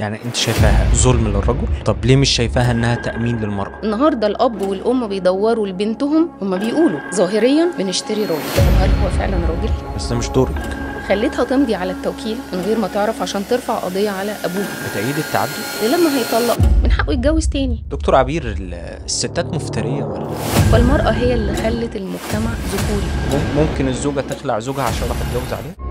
يعني انت شايفاها ظلم للرجل طب ليه مش شايفاها انها تامين للمراه النهارده الاب والام بيدوروا لبنتهم هما بيقولوا ظاهريا بنشتري راجل هل هو فعلا راجل بس مش دورك خليتها تمضي على التوكيل من غير ما تعرف عشان ترفع قضيه على ابوها بتأييد التعدد لما هيطلق من حقه يتجوز تاني دكتور عبير الستات مفتريه ولا فالمراه هي اللي خلت المجتمع ذكوري ممكن الزوجه تخلع زوجها عشان راح تتجوز عليه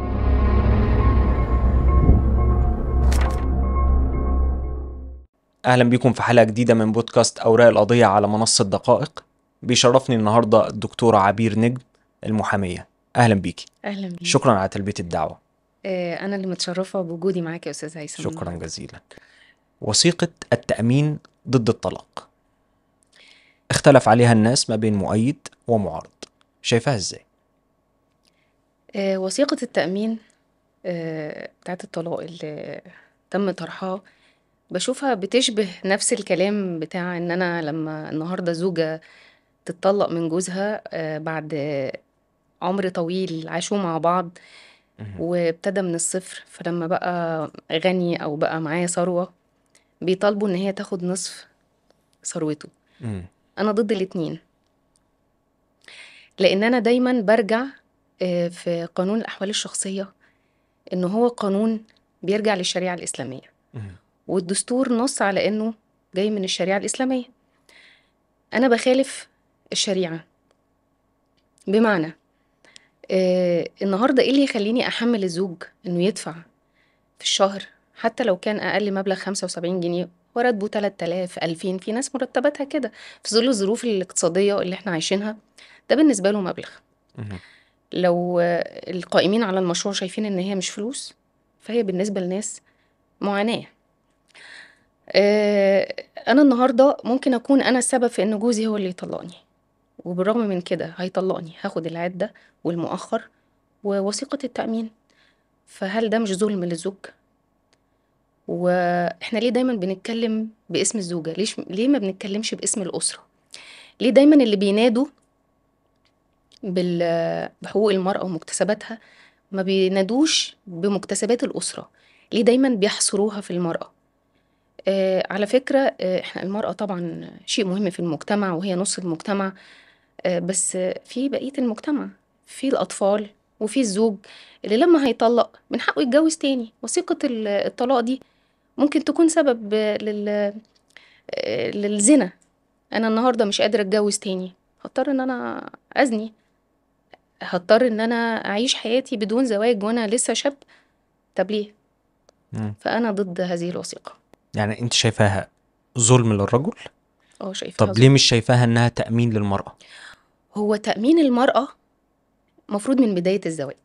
اهلا بيكم في حلقه جديده من بودكاست اوراق القضيه على منصه دقائق بيشرفني النهارده الدكتوره عبير نجم المحاميه اهلا بيكي اهلا بيك شكرا على تلبيه الدعوه آه، انا اللي متشرفه بوجودي معاك يا استاذ هيثم شكرا جزيلا وثيقه التامين ضد الطلاق اختلف عليها الناس ما بين مؤيد ومعارض شايفاها ازاي آه، وثيقه التامين آه، بتاعت الطلاق اللي تم طرحها بشوفها بتشبه نفس الكلام بتاع إن أنا لمّا النهارده زوجة تتطلّق من جوزها آه، بعد عُمر طويل عاشوا مع بعض، وابتدى من الصفر، فلمّا بقى غني أو بقى معاه ثروة، بيطالبوا إن هي تاخد نصف ثروته. أنا ضد الاتنين. لإن أنا دايمًا برجع آه، في قانون الأحوال الشخصية، إن هو قانون بيرجع للشريعة الإسلامية. والدستور نص على انه جاي من الشريعه الاسلاميه انا بخالف الشريعه بمعنى آه النهارده ايه اللي يخليني احمل الزوج انه يدفع في الشهر حتى لو كان اقل مبلغ 75 جنيه وراتبه 3000 2000 في ناس مرتباتها كده في ظل الظروف الاقتصاديه اللي احنا عايشينها ده بالنسبه له مبلغ لو آه، القائمين على المشروع شايفين ان هي مش فلوس فهي بالنسبه لناس معاناه آه، أنا النهارده ممكن أكون أنا السبب في إن جوزي هو اللي يطلقني، وبالرغم من كده هيطلقني، هاخد العدة والمؤخر ووثيقة التأمين، فهل ده مش ظلم للزوج؟ وإحنا ليه دايمًا بنتكلم باسم الزوجة؟ ليش ليه ما بنتكلمش باسم الأسرة؟ ليه دايمًا اللي بينادوا بحقوق المرأة ومكتسباتها ما بينادوش بمكتسبات الأسرة؟ ليه دايمًا بيحصروها في المرأة؟ آه على فكرة آه احنا المرأة طبعا شيء مهم في المجتمع وهي نص المجتمع آه بس في بقية المجتمع في الأطفال وفي الزوج اللي لما هيطلق من حقه يتجوز تاني وثيقة الطلاق دي ممكن تكون سبب لل آه، للزنا أنا النهاردة مش قادرة أتجوز تاني هضطر إن أنا أزني هضطر إن أنا أعيش حياتي بدون زواج وأنا لسه شاب طب ليه؟ فأنا ضد هذه الوثيقة يعني انت شايفاها ظلم للرجل اه شايفاها طب ليه مش شايفاها انها تامين للمراه هو تامين المراه مفروض من بدايه الزواج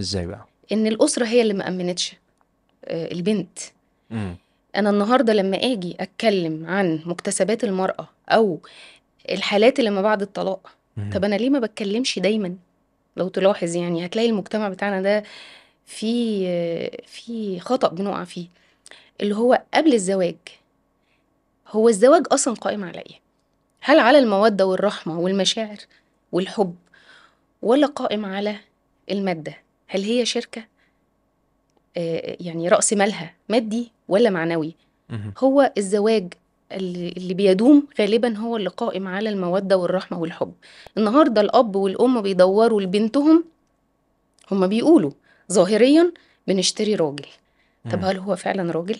ازاي بقى ان الاسره هي اللي ما امنتش آه، البنت مم. انا النهارده لما اجي اتكلم عن مكتسبات المراه او الحالات اللي ما بعد الطلاق مم. طب انا ليه ما بتكلمش دايما لو تلاحظ يعني هتلاقي المجتمع بتاعنا ده في آه، في خطأ بنقع فيه اللي هو قبل الزواج هو الزواج اصلا قائم على ايه هل على الموده والرحمه والمشاعر والحب ولا قائم على الماده هل هي شركه آه يعني راس مالها مادي ولا معنوي هو الزواج اللي بيدوم غالبا هو اللي قائم على المودة والرحمة والحب النهاردة الأب والأم بيدوروا لبنتهم هما بيقولوا ظاهريا بنشتري راجل طب هل هو فعلا راجل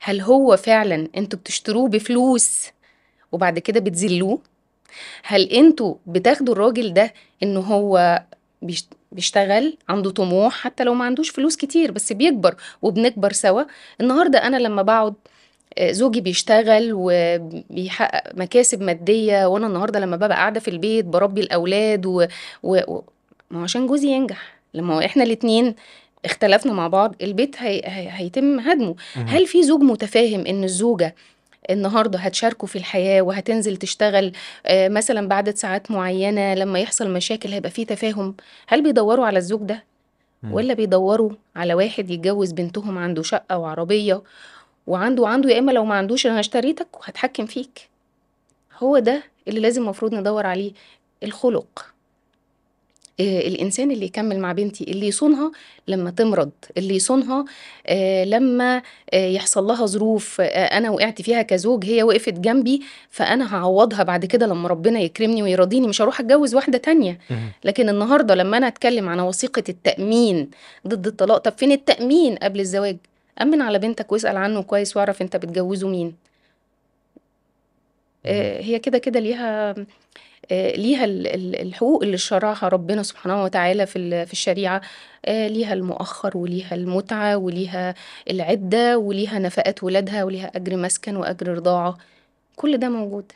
هل هو فعلا انتوا بتشتروه بفلوس وبعد كده بتذلوه هل انتوا بتاخدوا الراجل ده ان هو بيشتغل عنده طموح حتى لو ما عندوش فلوس كتير بس بيكبر وبنكبر سوا النهارده انا لما بقعد آه، زوجي بيشتغل وبيحقق مكاسب ماديه وانا النهارده لما ببقى قاعده في البيت بربي الاولاد و... و... ما عشان جوزي ينجح لما احنا الاثنين اختلفنا مع بعض البيت هي... هي... هيتم هدمه هل في زوج متفاهم ان الزوجه النهارده هتشاركه في الحياه وهتنزل تشتغل آه، مثلا بعد ساعات معينه لما يحصل مشاكل هيبقى في تفاهم هل بيدوروا على الزوج ده ولا بيدوروا على واحد يتجوز بنتهم عنده شقه وعربيه وعنده عنده يا اما لو ما عندوش انا اشتريتك وهتحكم فيك هو ده اللي لازم المفروض ندور عليه الخلق آه، الانسان اللي يكمل مع بنتي اللي يصونها لما تمرض اللي يصونها آه، لما آه، يحصل لها ظروف انا وقعت فيها كزوج هي وقفت جنبي فانا هعوضها بعد كده لما ربنا يكرمني ويرضيني مش هروح اتجوز واحده تانية لكن النهارده لما انا اتكلم عن وثيقه التامين ضد الطلاق طب فين التامين قبل الزواج امن على بنتك واسال عنه كويس واعرف انت بتجوزه مين هي كده كده ليها آه، ليها الحقوق اللي شرعها ربنا سبحانه وتعالى في في الشريعه آه، ليها المؤخر وليها المتعه وليها العده وليها نفقات ولادها وليها اجر مسكن واجر رضاعه كل ده موجود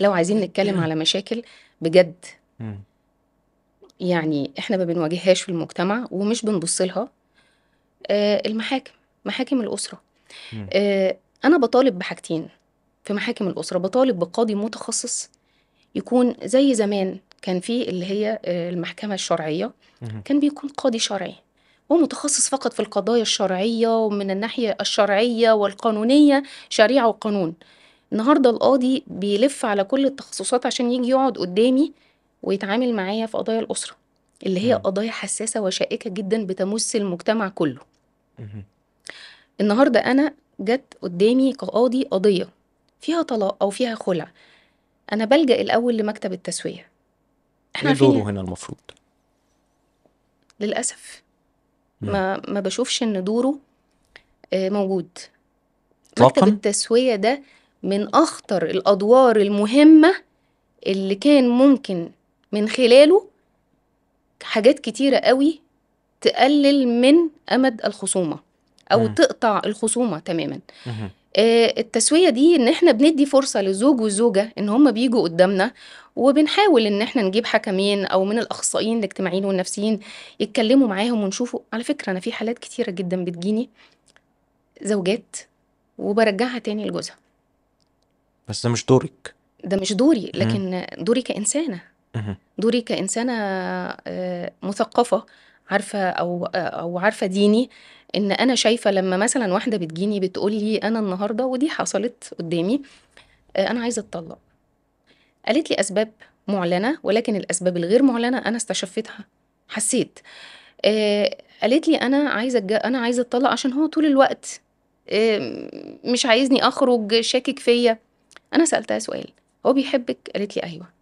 لو عايزين نتكلم على مشاكل بجد يعني احنا ما بنواجههاش في المجتمع ومش بنبص لها آه، المحاكم محاكم الاسره انا بطالب بحاجتين في محاكم الاسره بطالب بقاضي متخصص يكون زي زمان كان في اللي هي آه، المحكمة الشرعية كان بيكون قاضي شرعي ومتخصص فقط في القضايا الشرعية ومن الناحية الشرعية والقانونية شريعة وقانون النهاردة القاضي بيلف على كل التخصصات عشان يجي يقعد قدامي ويتعامل معايا في قضايا الأسرة اللي هي قضايا حساسة وشائكة جدا بتمس المجتمع كله النهاردة أنا جت قدامي كقاضي قضية فيها طلاق أو فيها خلع انا بلجا الاول لمكتب التسويه احنا ايه دوره هنا المفروض للاسف نعم. ما ما بشوفش ان دوره آه، موجود مكتب طبعاً. التسويه ده من اخطر الادوار المهمه اللي كان ممكن من خلاله حاجات كتيره قوي تقلل من امد الخصومه او م. تقطع الخصومه تماما م. آه، التسوية دي ان احنا بندي فرصة للزوج والزوجة ان هم بيجوا قدامنا وبنحاول ان احنا نجيب حكمين او من الاخصائيين الاجتماعيين والنفسيين يتكلموا معاهم ونشوفوا على فكرة انا في حالات كتيرة جدا بتجيني زوجات وبرجعها تاني لجوزها بس ده مش دورك ده مش دوري لكن دوري كإنسانة دوري كإنسانة آه، مثقفة عارفة أو آه، أو عارفة ديني ان انا شايفه لما مثلا واحده بتجيني بتقول لي انا النهارده ودي حصلت قدامي آه، انا عايزه اتطلق قالت لي اسباب معلنه ولكن الاسباب الغير معلنه انا استشفتها حسيت آه، قالت لي انا عايزه انا عايزه اتطلق عشان هو طول الوقت آه، مش عايزني اخرج شاكك فيا انا سالتها سؤال هو بيحبك قالت لي ايوه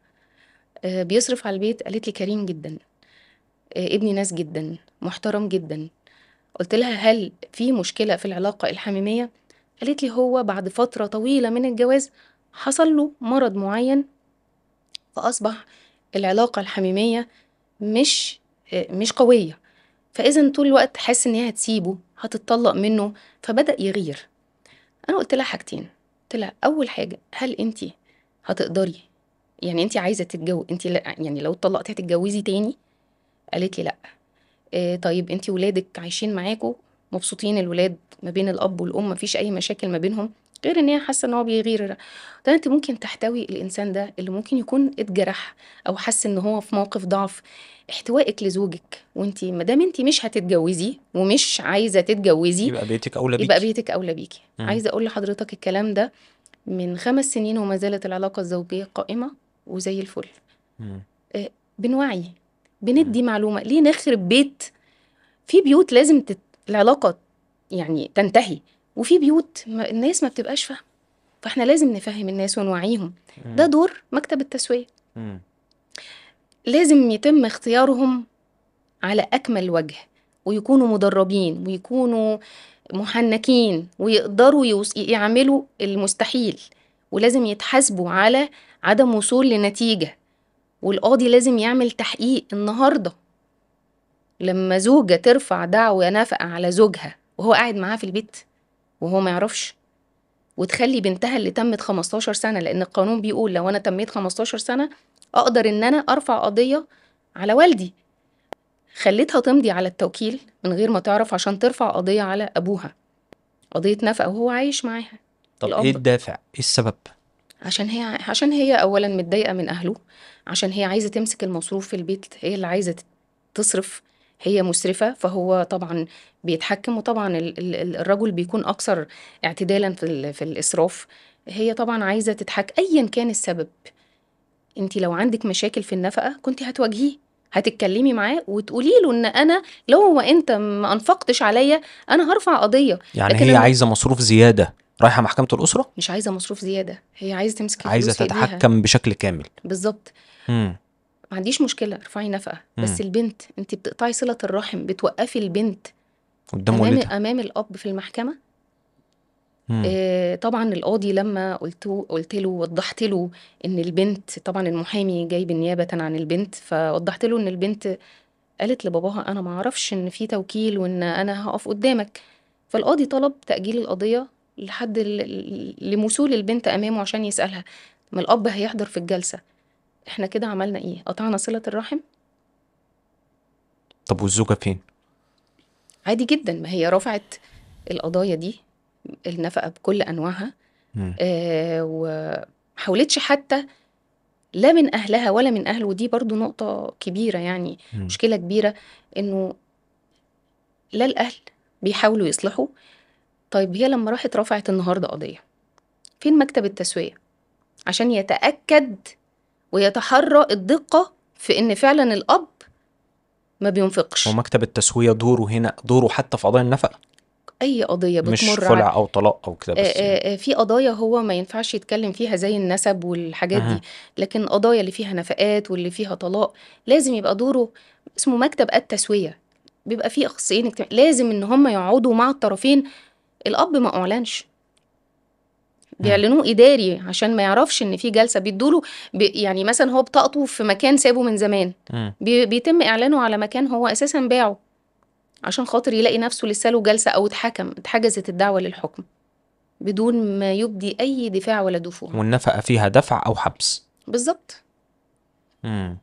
بيصرف على البيت قالت لي كريم جدا ابني ناس جدا محترم جدا قلت لها هل في مشكلة في العلاقة الحميمية؟ قالت لي هو بعد فترة طويلة من الجواز حصل له مرض معين فأصبح العلاقة الحميمية مش مش قوية فإذا طول الوقت حاسس إن هي هتسيبه هتتطلق منه فبدأ يغير أنا قلت لها حاجتين قلت لها أول حاجة هل أنت هتقدري يعني أنت عايزة تتجوز أنت يعني لو اتطلقتي هتتجوزي تاني؟ قالت لي لأ آه، طيب انت ولادك عايشين معاكوا مبسوطين الولاد ما بين الاب والام مفيش اي مشاكل ما بينهم غير ان هي حاسه ان هو بيغير ده انت ممكن تحتوي الانسان ده اللي ممكن يكون اتجرح او حس ان هو في موقف ضعف احتوائك لزوجك وانت ما دام انت مش هتتجوزي ومش عايزه تتجوزي يبقى بيتك اولى بيكي يبقى بيتك اولى بيكي عايزه اقول لحضرتك الكلام ده من خمس سنين وما زالت العلاقه الزوجيه قائمه وزي الفل مم. آه، بنوعي بندي معلومه ليه نخرب بيت في بيوت لازم تت... العلاقه يعني تنتهي وفي بيوت ما... الناس ما بتبقاش فاهمه فاحنا لازم نفهم الناس ونوعيهم ده دور مكتب التسويه لازم يتم اختيارهم على اكمل وجه ويكونوا مدربين ويكونوا محنكين ويقدروا يوص... يعملوا المستحيل ولازم يتحاسبوا على عدم وصول لنتيجه والقاضي لازم يعمل تحقيق النهارده لما زوجة ترفع دعوى نفقة على زوجها وهو قاعد معاها في البيت وهو ما يعرفش وتخلي بنتها اللي تمت 15 سنة لأن القانون بيقول لو أنا تميت 15 سنة أقدر إن أنا أرفع قضية على والدي خليتها تمضي على التوكيل من غير ما تعرف عشان ترفع قضية على أبوها قضية نفقة وهو عايش معاها طب الأب. إيه الدافع؟ إيه السبب؟ عشان هي عشان هي أولا متضايقة من أهله عشان هي عايزة تمسك المصروف في البيت هي اللي عايزة تصرف هي مسرفة فهو طبعا بيتحكم وطبعا الرجل بيكون أكثر اعتدالا في, في الإسراف هي طبعا عايزة تتحك أيا كان السبب انت لو عندك مشاكل في النفقة كنت هتواجهيه هتتكلمي معاه وتقولي له ان انا لو انت ما انفقتش عليا انا هرفع قضيه يعني لكن هي عايزه مصروف زياده رايحه محكمه الاسره مش عايزه مصروف زياده هي عايزه تمسك الفلوس عايزه تتحكم بشكل كامل بالظبط ما عنديش مشكله ارفعي نفقه بس البنت انت بتقطعي صله الرحم بتوقفي البنت قدام أمام, امام الاب في المحكمه آه طبعا القاضي لما قلت قلت له وضحت له ان البنت طبعا المحامي جاي بالنيابه عن البنت فوضحت له ان البنت قالت لباباها انا ما اعرفش ان في توكيل وان انا هقف قدامك فالقاضي طلب تاجيل القضيه لحد لمثول البنت امامه عشان يسالها ما الاب هيحضر في الجلسه احنا كده عملنا ايه قطعنا صله الرحم طب والزوجه فين عادي جدا ما هي رفعت القضايا دي النفقه بكل انواعها آه وحاولتش حتى لا من اهلها ولا من اهله ودي برضو نقطه كبيره يعني مم. مشكله كبيره انه لا الاهل بيحاولوا يصلحوا طيب هي لما راحت رفعت النهارده قضيه فين مكتب التسويه عشان يتاكد ويتحرى الدقه في ان فعلا الاب ما بينفقش ومكتب التسويه دوره هنا دوره حتى في قضايا النفقه اي قضيه بتمر مش خلع او طلاق او كده بس آه، آه، آه، في قضايا هو ما ينفعش يتكلم فيها زي النسب والحاجات أه. دي لكن قضايا اللي فيها نفقات واللي فيها طلاق لازم يبقى دوره اسمه مكتب التسويه بيبقى فيه اخصائيين لازم ان هم يقعدوا مع الطرفين الاب ما اعلنش بيعلنوه اداري عشان ما يعرفش ان في جلسه بيدوله بي يعني مثلا هو بطاقته في مكان سابه من زمان بي بيتم اعلانه على مكان هو اساسا باعه عشان خاطر يلاقي نفسه لسه له جلسه او اتحكم اتحجزت الدعوه للحكم بدون ما يبدي اي دفاع ولا دفوع والنفقه فيها دفع او حبس بالظبط امم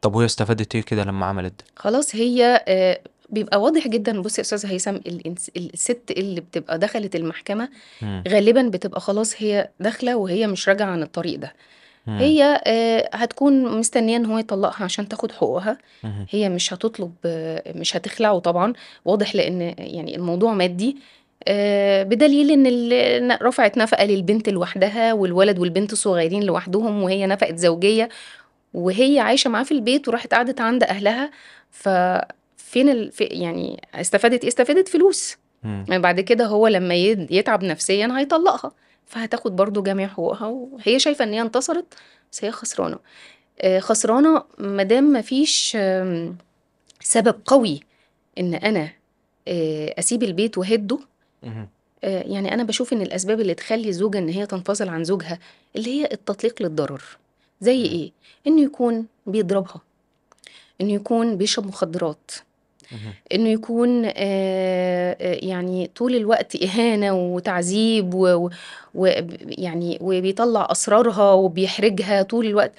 طب وهي استفادت ايه كده لما عملت ده خلاص هي آه، بيبقى واضح جدا بص يا استاذ هيثم الست اللي بتبقى دخلت المحكمه غالبا بتبقى خلاص هي داخله وهي مش راجعه عن الطريق ده هي آه، هتكون مستنيه ان هو يطلقها عشان تاخد حقوقها هي مش هتطلب مش هتخلعه طبعا واضح لان يعني الموضوع مادي آه، بدليل ان رفعت نفقه للبنت لوحدها والولد والبنت صغيرين لوحدهم وهي نفقه زوجيه وهي عايشه معاه في البيت وراحت قعدت عند اهلها ف فين ال... في يعني استفادت ايه استفادت فلوس مم. يعني بعد كده هو لما يتعب نفسيا هيطلقها فهتاخد برضو جميع حقوقها وهي شايفه ان هي انتصرت بس هي خسرانه آه، خسرانه ما دام ما فيش سبب قوي ان انا آه، اسيب البيت وهده آه، يعني انا بشوف ان الاسباب اللي تخلي الزوجه ان هي تنفصل عن زوجها اللي هي التطليق للضرر زي ايه انه يكون بيضربها انه يكون بيشرب مخدرات انه يكون آه، آه، يعني طول الوقت اهانه وتعذيب ويعني وبيطلع اسرارها وبيحرجها طول الوقت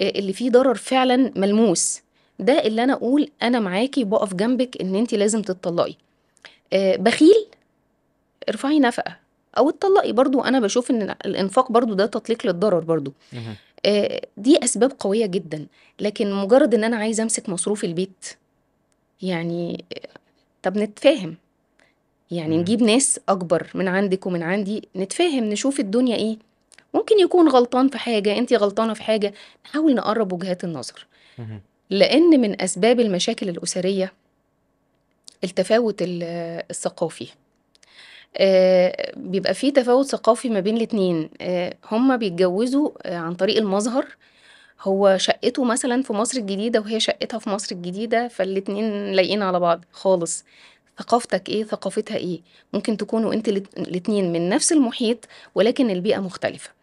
آه، اللي فيه ضرر فعلا ملموس ده اللي انا اقول انا معاكي بقف جنبك ان انت لازم تتطلقي بخيل ارفعي نفقه او اتطلقي برضو انا بشوف ان الانفاق برضو ده تطليق للضرر برضو دي اسباب قويه جدا لكن مجرد ان انا عايزه امسك مصروف البيت يعني طب نتفاهم يعني نجيب ناس اكبر من عندك ومن عندي نتفاهم نشوف الدنيا ايه ممكن يكون غلطان في حاجه انت غلطانه في حاجه نحاول نقرب وجهات النظر لان من اسباب المشاكل الاسريه التفاوت الثقافي آه بيبقى في تفاوت ثقافي ما بين الاتنين آه هما بيتجوزوا آه عن طريق المظهر هو شقته مثلا في مصر الجديدة وهي شقتها في مصر الجديدة فالاتنين لايقين على بعض خالص ثقافتك ايه ثقافتها ايه ممكن تكونوا انت الاتنين من نفس المحيط ولكن البيئة مختلفة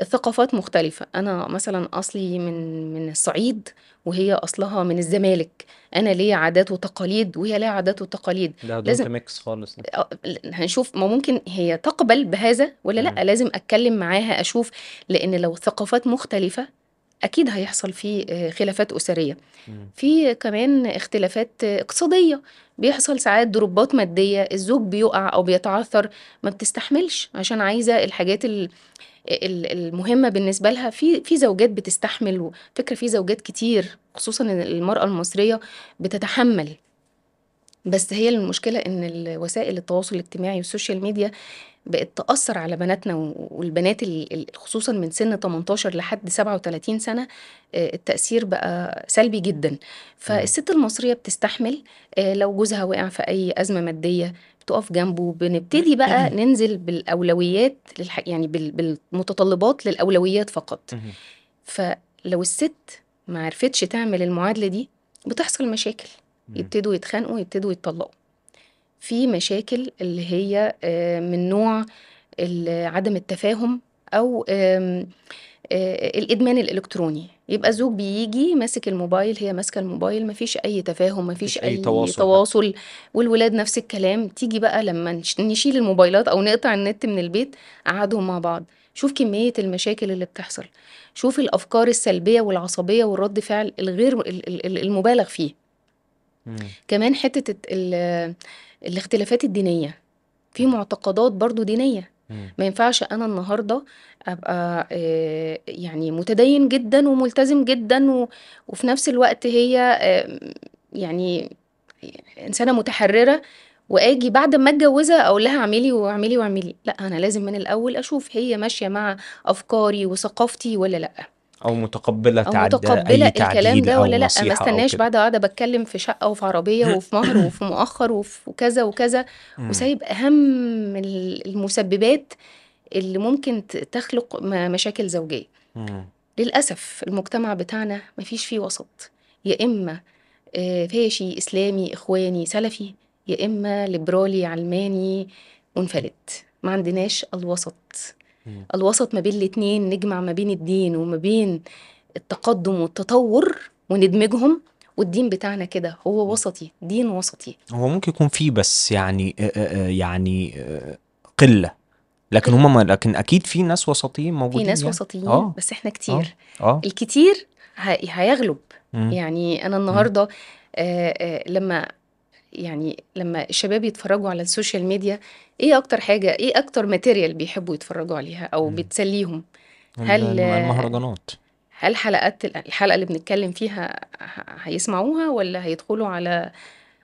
الثقافات مختلفة أنا مثلا أصلي من من الصعيد وهي أصلها من الزمالك أنا ليا عادات وتقاليد وهي ليها عادات وتقاليد لا لازم ميكس خالص هنشوف ما ممكن هي تقبل بهذا ولا لا لازم أتكلم معاها أشوف لأن لو الثقافات مختلفة اكيد هيحصل فيه آه، خلافات اسريه في كمان اختلافات اقتصاديه بيحصل ساعات ضربات ماديه الزوج بيقع او بيتعثر ما بتستحملش عشان عايزه الحاجات ال المهمه بالنسبه لها في في زوجات بتستحمل فكره في زوجات كتير خصوصا المراه المصريه بتتحمل بس هي المشكله ان وسائل التواصل الاجتماعي والسوشيال ميديا بقت تأثر على بناتنا والبنات خصوصا من سن 18 لحد 37 سنة آه، التأثير بقى سلبي جدا فالست المصرية بتستحمل آه، لو جوزها وقع في أي أزمة مادية بتقف جنبه بنبتدي بقى ننزل بالأولويات يعني بالمتطلبات للأولويات فقط فلو الست ما عرفتش تعمل المعادلة دي بتحصل مشاكل يبتدوا يتخانقوا يبتدوا يتطلقوا في مشاكل اللي هي آه، من نوع عدم التفاهم او آه، الادمان الالكتروني يبقى الزوج بيجي ماسك الموبايل هي ماسكه الموبايل مفيش اي تفاهم مفيش اي, أي تواصل, تواصل والولاد نفس الكلام تيجي بقى لما نشيل الموبايلات او نقطع النت من البيت قعدهم مع بعض شوف كميه المشاكل اللي بتحصل شوف الافكار السلبيه والعصبيه والرد فعل الغير المبالغ فيه كمان حته الاختلافات الدينيه في معتقدات برضو دينيه ما ينفعش انا النهارده ابقى آه، يعني متدين جدا وملتزم جدا وفي نفس الوقت هي آه، يعني انسانه متحرره واجي بعد ما اتجوزها اقول لها اعملي واعملي واعملي لا انا لازم من الاول اشوف هي ماشيه مع افكاري وثقافتي ولا لا او متقبله أو تعد متقبله أي الكلام ده ولا لا ما استناش بعد قاعده بتكلم في شقه وفي عربيه وفي مهر وفي مؤخر وفي كذا وكذا وسايب اهم المسببات اللي ممكن تخلق مشاكل زوجيه للاسف المجتمع بتاعنا ما فيش فيه وسط يا اما آه، فاشي اسلامي اخواني سلفي يا اما ليبرالي علماني منفلت ما عندناش الوسط الوسط ما بين الاتنين نجمع ما بين الدين وما بين التقدم والتطور وندمجهم والدين بتاعنا كده هو وسطي دين وسطي هو ممكن يكون فيه بس يعني آه، آه، آه، يعني قله لكن هم لكن اكيد في ناس وسطيين موجودين في ناس يعني. وسطيين آه. بس احنا كتير آه. آه. الكتير هيغلب يعني انا النهارده آه لما يعني لما الشباب يتفرجوا على السوشيال ميديا ايه اكتر حاجه ايه اكتر ماتيريال بيحبوا يتفرجوا عليها او بتسليهم هل المهرجانات هل حلقات الحلقه اللي بنتكلم فيها هيسمعوها ولا هيدخلوا على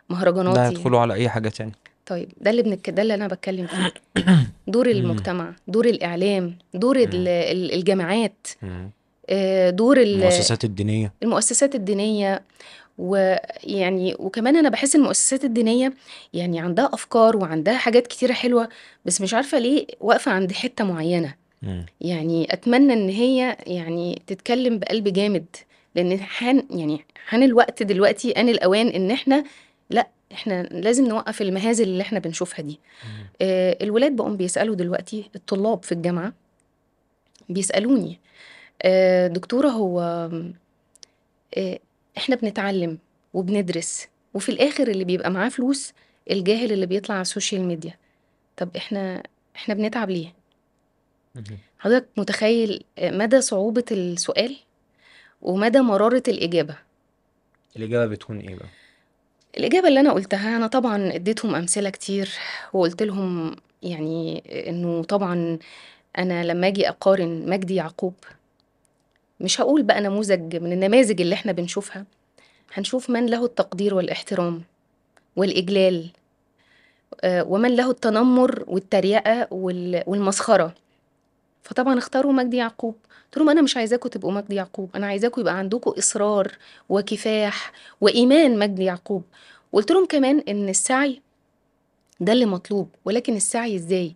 مهرجانات لا هيدخلوا على اي حاجه تاني طيب ده اللي بنك... ده اللي انا بتكلم فيه دور المجتمع دور الاعلام دور الجامعات آه، دور المؤسسات الدينيه المؤسسات الدينيه ويعني وكمان أنا بحس المؤسسات الدينية يعني عندها أفكار وعندها حاجات كتيرة حلوة، بس مش عارفة ليه واقفة عند حتة معينة. يعني أتمنى إن هي يعني تتكلم بقلب جامد، لإن حان يعني حان الوقت دلوقتي آن الأوان إن إحنا لأ، إحنا لازم نوقّف المهازل اللي إحنا بنشوفها دي. آه الولاد بقوا بيسألوا دلوقتي الطلاب في الجامعة بيسألوني: آه دكتورة هو آه احنا بنتعلم وبندرس وفي الاخر اللي بيبقى معاه فلوس الجاهل اللي بيطلع على السوشيال ميديا طب احنا احنا بنتعب ليه حضرتك متخيل مدى صعوبة السؤال ومدى مرارة الإجابة الإجابة بتكون إيه بقى؟ الإجابة اللي أنا قلتها أنا طبعا اديتهم أمثلة كتير وقلت لهم يعني إنه طبعا أنا لما أجي أقارن مجدي يعقوب مش هقول بقى نموذج من النماذج اللي احنا بنشوفها هنشوف من له التقدير والاحترام والإجلال آه، ومن له التنمر والتريقة والمسخرة فطبعا اختاروا مجدي يعقوب قلت لهم انا مش عايزاكم تبقوا مجدي يعقوب انا عايزاكم يبقى عندكم اصرار وكفاح وايمان مجدي يعقوب وقلت لهم كمان ان السعي ده اللي مطلوب ولكن السعي ازاي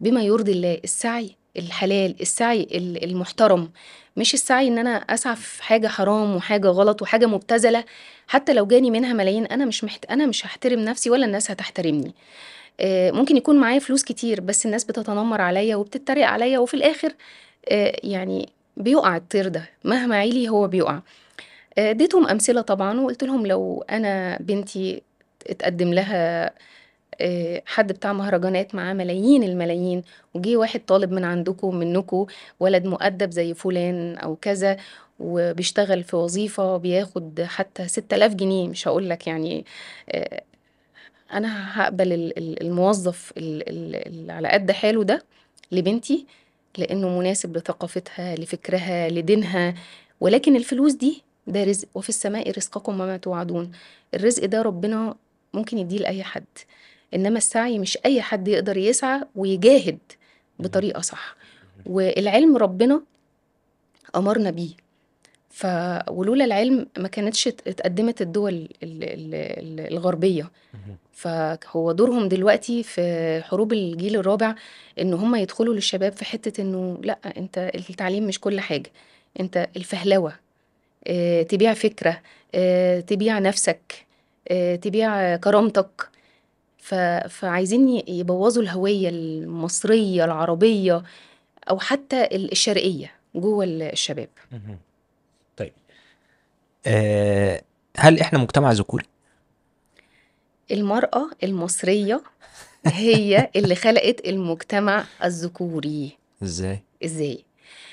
بما يرضي الله السعي الحلال السعي المحترم مش السعي ان انا اسعى في حاجه حرام وحاجه غلط وحاجه مبتذله حتى لو جاني منها ملايين انا مش محت... انا مش هحترم نفسي ولا الناس هتحترمني آه، ممكن يكون معايا فلوس كتير بس الناس بتتنمر عليا وبتتريق عليا وفي الاخر آه، يعني بيقع الطير ده مهما عيلي هو بيقع آه، اديتهم امثله طبعا وقلت لهم لو انا بنتي اتقدم لها آه، حد بتاع مهرجانات معاه ملايين الملايين وجي واحد طالب من عندكم منكم ولد مؤدب زي فلان او كذا وبيشتغل في وظيفة بياخد حتى 6000 جنيه مش هقول لك يعني آه، أنا هقبل الموظف اللي على قد حاله ده لبنتي لأنه مناسب لثقافتها لفكرها لدينها ولكن الفلوس دي ده رزق وفي السماء رزقكم وما توعدون الرزق ده ربنا ممكن يديه لأي حد انما السعي مش اي حد يقدر يسعى ويجاهد بطريقه صح والعلم ربنا امرنا بيه ف ولولا العلم ما كانتش اتقدمت الدول الغربيه فهو دورهم دلوقتي في حروب الجيل الرابع ان هم يدخلوا للشباب في حته انه لا انت التعليم مش كل حاجه انت الفهلوه آه، تبيع فكره آه، تبيع نفسك آه، تبيع كرامتك ف... فعايزين يبوظوا الهوية المصرية العربية أو حتى الشرقية جوه الشباب طيب أه هل إحنا مجتمع ذكوري؟ المرأة المصرية هي اللي خلقت المجتمع الذكوري ازاي؟ ازاي؟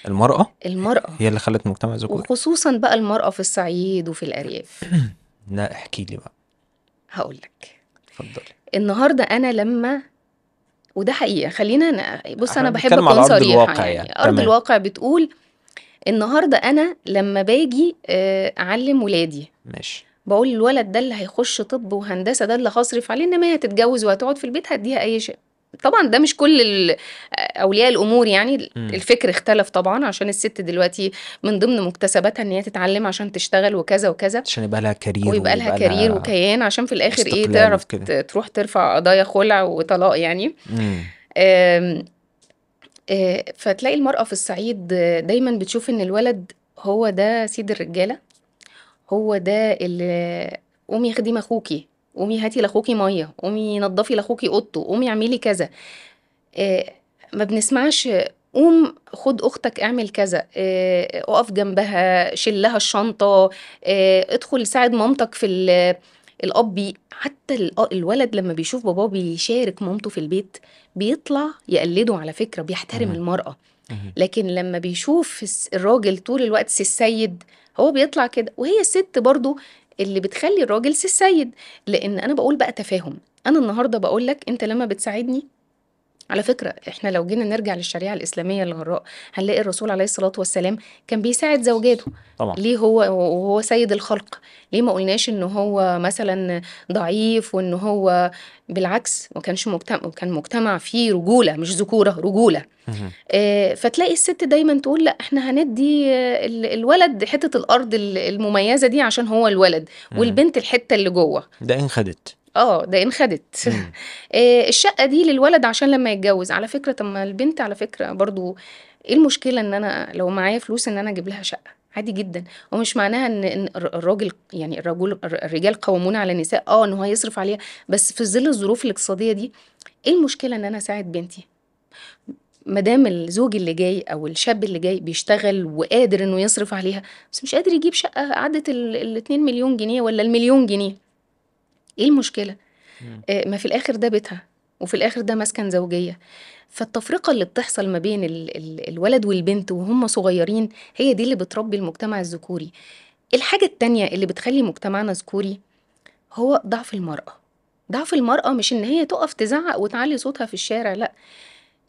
المرأة؟ المرأة هي اللي خلقت المجتمع الذكوري وخصوصا بقى المرأة في الصعيد وفي الأرياف لا احكي لي بقى هقول لك اتفضلي النهارده انا لما وده حقيقه خلينا أنا بص انا بحب اكون صريحه يعني, يعني. ارض الواقع بتقول النهارده انا لما باجي آه، اعلم ولادي ماشي بقول الولد ده اللي هيخش طب وهندسه ده اللي هصرف عليه انما هي هتتجوز وهتقعد في البيت هديها اي شيء طبعا ده مش كل اولياء الامور يعني الفكر اختلف طبعا عشان الست دلوقتي من ضمن مكتسباتها ان هي تتعلم عشان تشتغل وكذا وكذا عشان يبقى لها كارير ويبقى لها كارير وكيان عشان في الاخر ايه تعرف وكدا. تروح ترفع قضايا خلع وطلاق يعني آه، فتلاقي المرأة في الصعيد دايما بتشوف ان الولد هو ده سيد الرجالة هو ده اللي قومي خدي اخوكي قومي هاتي لاخوكي ميه قومي نظفي لاخوكي اوضته قومي اعملي كذا آه، ما بنسمعش قوم خد اختك اعمل كذا آه، اقف جنبها شيل لها الشنطه آه، ادخل ساعد مامتك في الاب حتى الولد لما بيشوف باباه بيشارك مامته في البيت بيطلع يقلده على فكره بيحترم المراه لكن لما بيشوف الراجل طول الوقت السيد هو بيطلع كده وهي الست برضو اللي بتخلي الراجل سي السيد لان انا بقول بقى تفاهم انا النهارده بقول لك انت لما بتساعدني على فكرة احنا لو جينا نرجع للشريعة الإسلامية الغراء هنلاقي الرسول عليه الصلاة والسلام كان بيساعد زوجاته طبعا. ليه هو وهو سيد الخلق ليه ما قلناش ان هو مثلا ضعيف وان هو بالعكس ما كانش مجتمع كان مجتمع فيه رجولة مش ذكورة رجولة آه، فتلاقي الست دايما تقول لا احنا هندي آه، الولد حتة الأرض المميزة دي عشان هو الولد والبنت الحتة اللي جوه ده إن خدت اه ده ان خدت آه، الشقه دي للولد عشان لما يتجوز على فكره طب ما البنت على فكره برضو ايه المشكله ان انا لو معايا فلوس ان انا اجيب لها شقه عادي جدا ومش معناها ان الراجل يعني الرجل الرجال قوامون على النساء اه ان هو هيصرف عليها بس في ظل الظروف الاقتصاديه دي ايه المشكله ان انا اساعد بنتي ما دام الزوج اللي جاي او الشاب اللي جاي بيشتغل وقادر انه يصرف عليها بس مش قادر يجيب شقه عدت ال 2 مليون جنيه ولا المليون جنيه ايه المشكله آه، ما في الاخر ده بيتها وفي الاخر ده مسكن زوجيه فالتفرقه اللي بتحصل ما بين ال ال الولد والبنت وهم صغيرين هي دي اللي بتربي المجتمع الذكوري الحاجه التانية اللي بتخلي مجتمعنا ذكوري هو ضعف المراه ضعف المراه مش ان هي تقف تزعق وتعلي صوتها في الشارع لا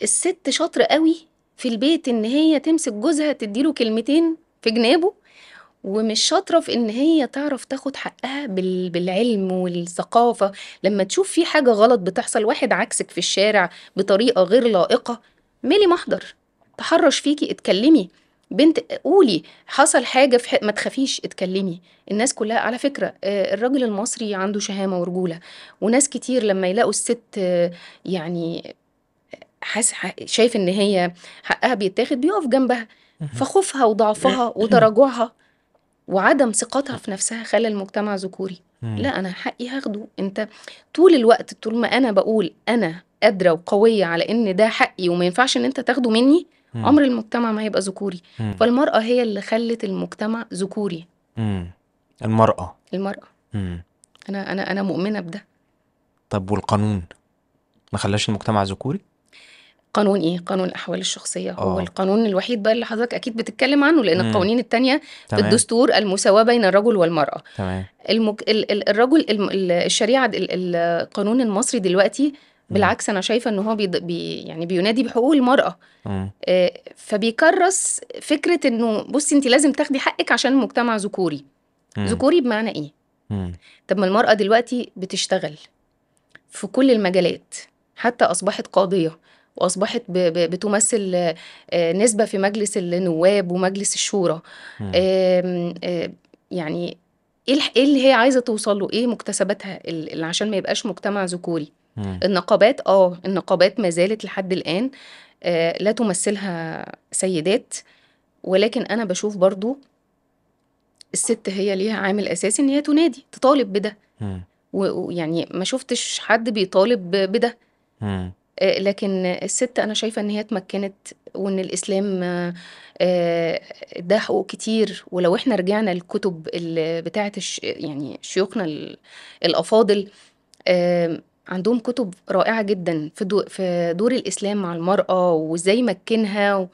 الست شاطره قوي في البيت ان هي تمسك جوزها تديله كلمتين في جنابه ومش شاطرة في إن هي تعرف تاخد حقها بال بالعلم والثقافة، لمّا تشوف في حاجة غلط بتحصل، واحد عكسك في الشارع بطريقة غير لائقة، مِلي محضر، تحرّش فيكي اتكلمي، بنت قولي حصل حاجة في حق ما تخافيش اتكلمي، الناس كلها على فكرة آه، الراجل المصري عنده شهامة ورجولة، وناس كتير لمّا يلاقوا الست آه، يعني حاس شايف إن هي حقها بيتاخد بيقف جنبها، فخوفها وضعفها وتراجعها وعدم ثقتها في نفسها خلى المجتمع ذكوري لا انا حقي هاخده انت طول الوقت طول ما انا بقول انا قادره وقويه على ان ده حقي وما ينفعش ان انت تاخده مني مم. عمر المجتمع ما هيبقى ذكوري فالمراه هي اللي خلت المجتمع ذكوري المراه المراه مم. انا انا انا مؤمنه بده طب والقانون ما خلاش المجتمع ذكوري قانون ايه قانون الاحوال الشخصيه أوه. هو آه. القانون الوحيد بقى اللي حضرتك اكيد بتتكلم عنه لان مم. القوانين التانية تمام. في الدستور المساواه بين الرجل والمراه تمام المك... ال... ال... الرجل ال... الشريعه القانون المصري دلوقتي بالعكس انا شايفه ان هو بي يعني بينادي بحقوق المراه آه فبيكرس فكره انه بصي انت لازم تاخدي حقك عشان المجتمع ذكوري ذكوري بمعنى ايه مم. طب ما المراه دلوقتي بتشتغل في كل المجالات حتى اصبحت قاضيه واصبحت بتمثل آه، نسبه في مجلس النواب ومجلس الشورى آه، يعني إيه, ايه اللي هي عايزه توصل له ايه مكتسباتها اللي عشان ما يبقاش مجتمع ذكوري النقابات اه النقابات ما زالت لحد الان آه، لا تمثلها سيدات ولكن انا بشوف برضو الست هي ليها عامل اساسي ان هي تنادي تطالب بده ويعني ما شفتش حد بيطالب بده آه، لكن الست انا شايفه ان هي اتمكنت وان الاسلام آه، آه، ده حقوق كتير ولو احنا رجعنا الكتب بتاعه يعني شيوخنا الافاضل عندهم كتب رائعه جدا في في دور الاسلام مع المراه وازاي مكنها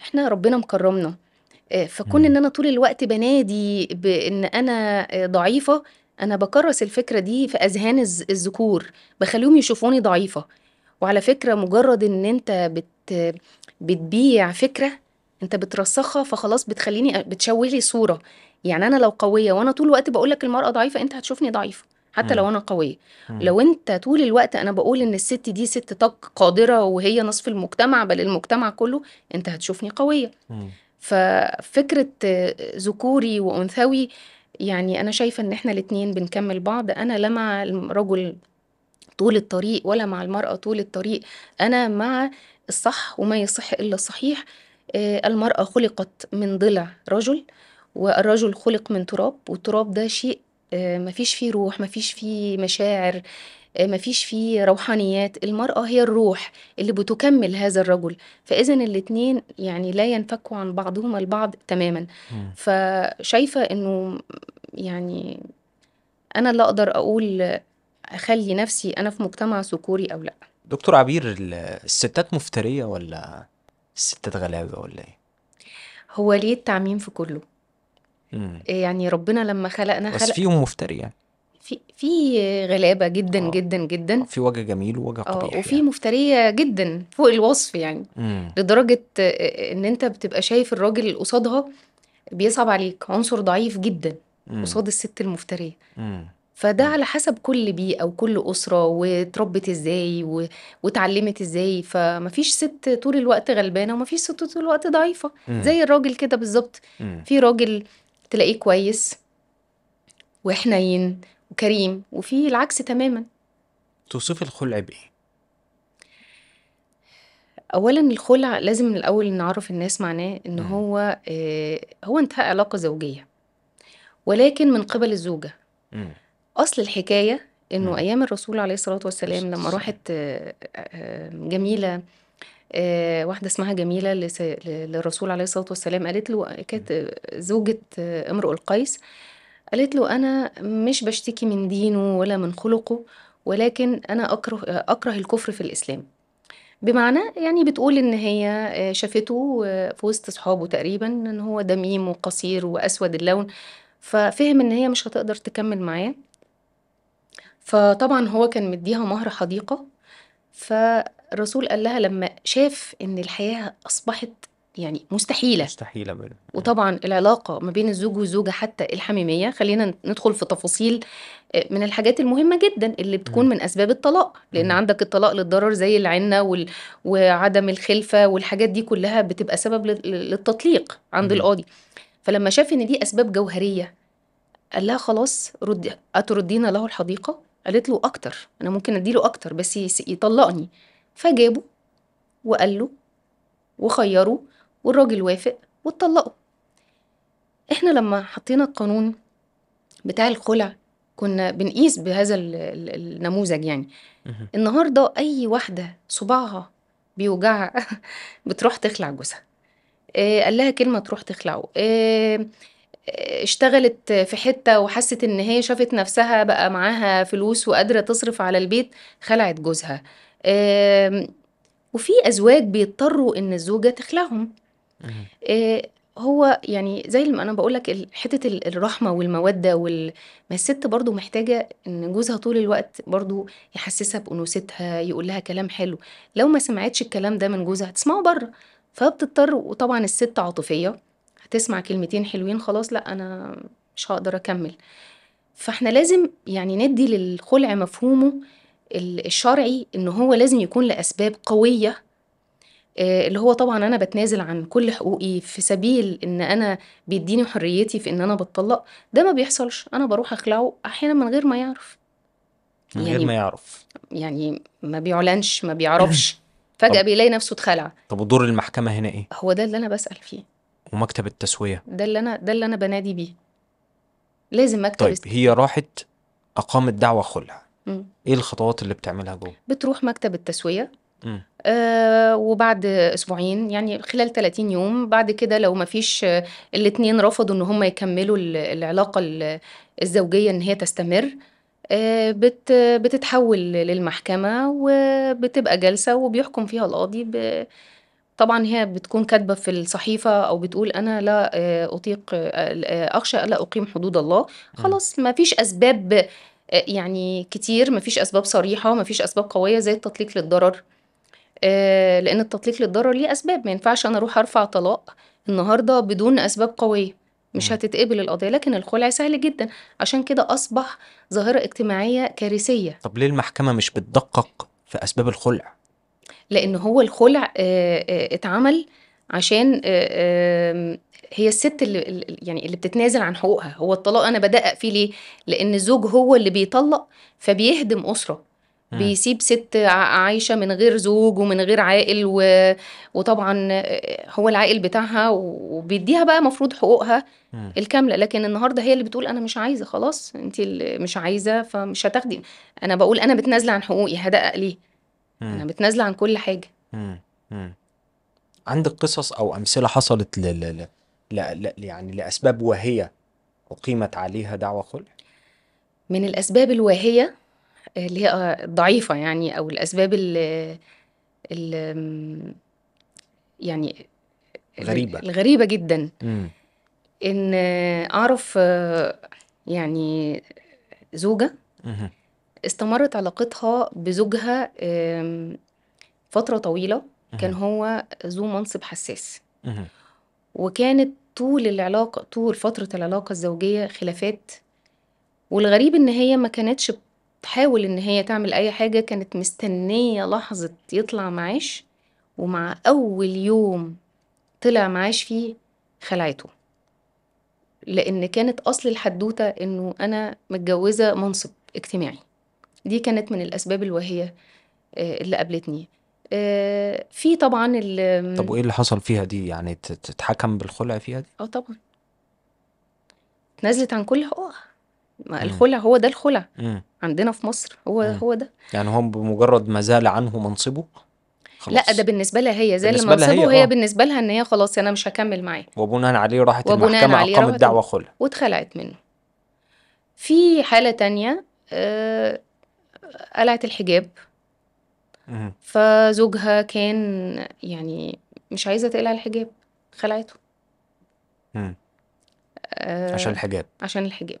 احنا ربنا مكرمنا فكون ان انا طول الوقت بنادي بان انا ضعيفه انا بكرس الفكره دي في اذهان الذكور بخليهم يشوفوني ضعيفه وعلى فكرة مجرد ان انت بت بتبيع فكرة انت بترسخها فخلاص بتخليني بتشوه لي صورة يعني انا لو قوية وانا طول الوقت بقول لك المرأة ضعيفة انت هتشوفني ضعيفة حتى لو انا قويه لو انت طول الوقت انا بقول ان الست دي ست طاق قادره وهي نصف المجتمع بل المجتمع كله انت هتشوفني قويه ففكره ذكوري وانثوي يعني انا شايفه ان احنا الاثنين بنكمل بعض انا لما الرجل طول الطريق ولا مع المرأة طول الطريق أنا مع الصح وما يصح إلا الصحيح آه، المرأة خلقت من ضلع رجل والرجل خلق من تراب والتراب ده شيء آه، مفيش فيه روح مفيش فيه مشاعر آه، مفيش فيه روحانيات المرأة هي الروح اللي بتكمل هذا الرجل فإذا الاتنين يعني لا ينفكوا عن بعضهما البعض تماما فشايفة أنه يعني أنا لا أقدر أقول اخلي نفسي انا في مجتمع ذكوري او لا دكتور عبير الستات مفتريه ولا الستات غلابه ولا ايه هو ليه التعميم في كله مم. آه، يعني ربنا لما خلقنا بس خلق بس فيهم مفتريه في في غلابه جدا أوه. جدا جدا في وجه جميل ووجه قبيح آه، وفي يعني. مفتريه جدا فوق الوصف يعني مم. لدرجه آه، ان انت بتبقى شايف الراجل اللي قصادها بيصعب عليك عنصر ضعيف جدا قصاد الست المفتريه مم. فده على حسب كل بيئة وكل أسرة واتربت إزاي وتعلمت واتعلمت إزاي فمفيش ست طول الوقت غلبانة ومفيش ست طول الوقت ضعيفة مم. زي الراجل كده بالظبط في راجل تلاقيه كويس وحنين وكريم وفي العكس تماما توصفي الخلع بإيه؟ اولا الخلع لازم من الاول نعرف الناس معناه ان مم. هو آه هو انتهاء علاقه زوجيه ولكن من قبل الزوجه مم. أصل الحكاية إنه أيام الرسول عليه الصلاة والسلام لما راحت آه، آه، جميلة آه، واحدة اسمها جميلة للرسول عليه الصلاة والسلام قالت له كانت زوجة امرؤ القيس قالت له أنا مش بشتكي من دينه ولا من خلقه ولكن أنا أكره, أكره الكفر في الإسلام بمعنى يعني بتقول ان هي شافته في وسط اصحابه تقريبا ان هو دميم وقصير واسود اللون ففهم ان هي مش هتقدر تكمل معاه فطبعًا هو كان مدّيها مهر حديقة، فالرسول قال لها لمّا شاف إن الحياة أصبحت يعني مستحيلة مستحيلة بل. وطبعًا العلاقة ما بين الزوج والزوجة حتى الحميمية خلّينا ندخل في تفاصيل آه، من الحاجات المهمة جدًا اللي بتكون م. من أسباب الطلاق، لإن م. عندك الطلاق للضرر زي العِنة وال وعدم الخلفة والحاجات دي كلّها بتبقى سبب للتطليق عند م. القاضي، فلمّا شاف إن دي أسباب جوهرية قال لها: "خلاص رُدّي أتردين له الحديقة؟" قالت له اكتر انا ممكن اديله اكتر بس يطلقني فجابه وقال له وخيره والراجل وافق واتطلقوا احنا لما حطينا القانون بتاع الخلع كنا بنقيس بهذا النموذج يعني النهارده اي واحده صباعها بيوجعها بتروح تخلع جوزها إيه قال لها كلمه تروح تخلعه إيه اشتغلت في حتة وحست ان هي شافت نفسها بقى معاها فلوس وقادرة تصرف على البيت خلعت جوزها وفي ازواج بيضطروا ان الزوجة تخلعهم آه، هو يعني زي ما انا بقول لك حته الرحمه والموده وال ما الست برضو محتاجه ان جوزها طول الوقت برضو يحسسها بانوثتها يقول لها كلام حلو لو ما سمعتش الكلام ده من جوزها هتسمعه بره فبتضطر وطبعا الست عاطفيه تسمع كلمتين حلوين خلاص لا انا مش هقدر اكمل فاحنا لازم يعني ندي للخلع مفهومه الشرعي ان هو لازم يكون لاسباب قويه آه، اللي هو طبعا انا بتنازل عن كل حقوقي في سبيل ان انا بيديني حريتي في ان انا بتطلق ده ما بيحصلش انا بروح اخلعه احيانا من غير ما يعرف من يعني غير ما يعرف يعني ما بيعلنش ما بيعرفش فجاه بيلاقي نفسه اتخلع طب ودور المحكمه هنا ايه هو ده اللي انا بسال فيه ومكتب التسويه ده اللي انا ده اللي انا بنادي بيه لازم مكتب طيب هي راحت اقامت دعوه خلع ايه الخطوات اللي بتعملها جوه بتروح مكتب التسويه آه وبعد اسبوعين يعني خلال 30 يوم بعد كده لو ما فيش آه، الاثنين رفضوا ان هم يكملوا العلاقه الزوجيه ان هي تستمر آه بت بتتحول للمحكمه وبتبقى جلسه وبيحكم فيها القاضي ب طبعا هي بتكون كاتبة في الصحيفة أو بتقول أنا لا آه، أطيق آه، آه، أخشى ألا أقيم حدود الله خلاص ما فيش أسباب يعني كتير ما فيش أسباب صريحة ما فيش أسباب قوية زي التطليق للضرر لأن التطليق للضرر ليه أسباب ما ينفعش أنا أروح أرفع طلاق النهاردة بدون أسباب قوية مش هتتقبل القضية لكن الخلع سهل جدا عشان كده أصبح ظاهرة اجتماعية كارثية طب ليه المحكمة مش بتدقق في أسباب الخلع؟ لأن هو الخلع آه، آه، اتعمل عشان آه، هي الست اللي يعني اللي بتتنازل عن حقوقها هو الطلاق انا بدقق فيه ليه لان الزوج هو اللي بيطلق فبيهدم اسره بيسيب ست عايشه من غير زوج ومن غير عائل و... وطبعا هو العائل بتاعها وبيديها بقى مفروض حقوقها م. الكامله لكن النهارده هي اللي بتقول انا مش عايزه خلاص انت اللي مش عايزه فمش هتاخدي انا بقول انا بتنازله عن حقوقي هدقق ليه انا متنازله عن كل حاجه عندك قصص او امثله حصلت ل... ل... ل... ل... يعني لاسباب واهيه اقيمت عليها دعوه خلع من الاسباب الواهيه اللي هي آه، ضعيفه يعني او الاسباب ال اللي يعني غريبه الغريبه جدا مم. ان آه، اعرف آه، يعني زوجه مم. استمرت علاقتها بزوجها فترة طويلة كان هو ذو منصب حساس وكانت طول العلاقة طول فترة العلاقة الزوجية خلافات والغريب ان هي ما كانتش بتحاول ان هي تعمل اي حاجة كانت مستنية لحظة يطلع معاش ومع اول يوم طلع معاش فيه خلعته لان كانت اصل الحدوتة انه انا متجوزة منصب اجتماعي دي كانت من الاسباب الوهيه آه، اللي قابلتني آه، في طبعا طب وايه اللي حصل فيها دي يعني تتحكم بالخلع فيها دي اه طبعا نزلت عن كل حقوقها ما الخلع هو ده الخلع مم. عندنا في مصر هو مم. هو ده يعني هم بمجرد ما زال عنه منصبه خلاص. لا ده بالنسبه لها هي زال منصبه هي, هي آه. بالنسبه لها ان هي خلاص انا مش هكمل معاه وبناء عليه راحت المحكمه عليه اقامت دعوه خلع واتخلعت منه في حاله تانية قلعت الحجاب فزوجها كان يعني مش عايزة تقلع الحجاب خلعته آه، عشان الحجاب عشان الحجاب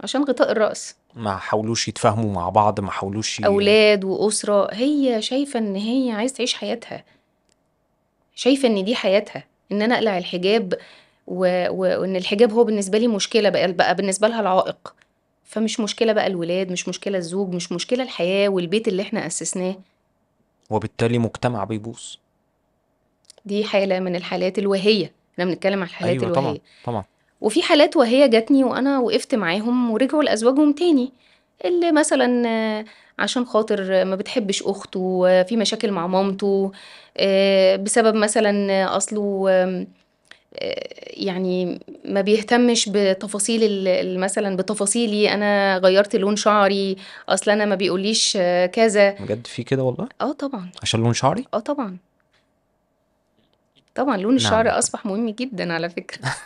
عشان غطاء الرأس ما حاولوش يتفاهموا مع بعض ما حاولوش ي... أولاد وأسرة هي شايفة إن هي عايز تعيش حياتها شايفة إن دي حياتها إن أنا أقلع الحجاب و... و... وإن الحجاب هو بالنسبة لي مشكلة بقى, بقى بالنسبة لها العائق فمش مشكلة بقى الولاد مش مشكلة الزوج مش مشكلة الحياة والبيت اللي احنا أسسناه وبالتالي مجتمع بيبوظ دي حالة من الحالات الوهية احنا بنتكلم عن الحالات أيوة الوهية طبعا طبعا وفي حالات وهية جاتني وأنا وقفت معاهم ورجعوا لأزواجهم تاني اللي مثلا آه، عشان خاطر ما بتحبش اخته آه، في مشاكل مع مامته آه، بسبب مثلا اصله يعني ما بيهتمش بتفاصيل مثلا بتفاصيلي انا غيرت لون شعري اصل انا ما بيقوليش كذا بجد في كده والله اه طبعا عشان لون شعري اه طبعا طبعا لون نعم. الشعر اصبح مهم جدا على فكره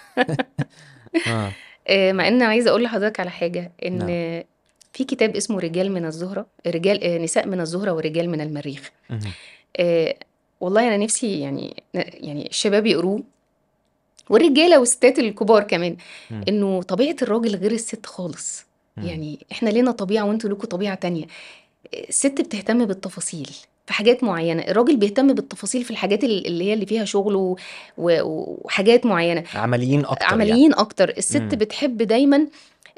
آه. آه، مع ان عايزه اقول لحضرتك على حاجه ان نعم. في كتاب اسمه رجال من الزهره رجال آه، نساء من الزهره ورجال من المريخ والله انا نفسي يعني يعني الشباب يقروه والرجاله والستات الكبار كمان انه طبيعه الراجل غير الست خالص يعني احنا لينا طبيعه وانتوا لكم طبيعه تانية الست بتهتم بالتفاصيل في حاجات معينه الراجل بيهتم بالتفاصيل في الحاجات اللي هي اللي فيها شغل وحاجات معينه عمليين اكتر يعني. عمليين يعني. اكتر الست مم. بتحب دايما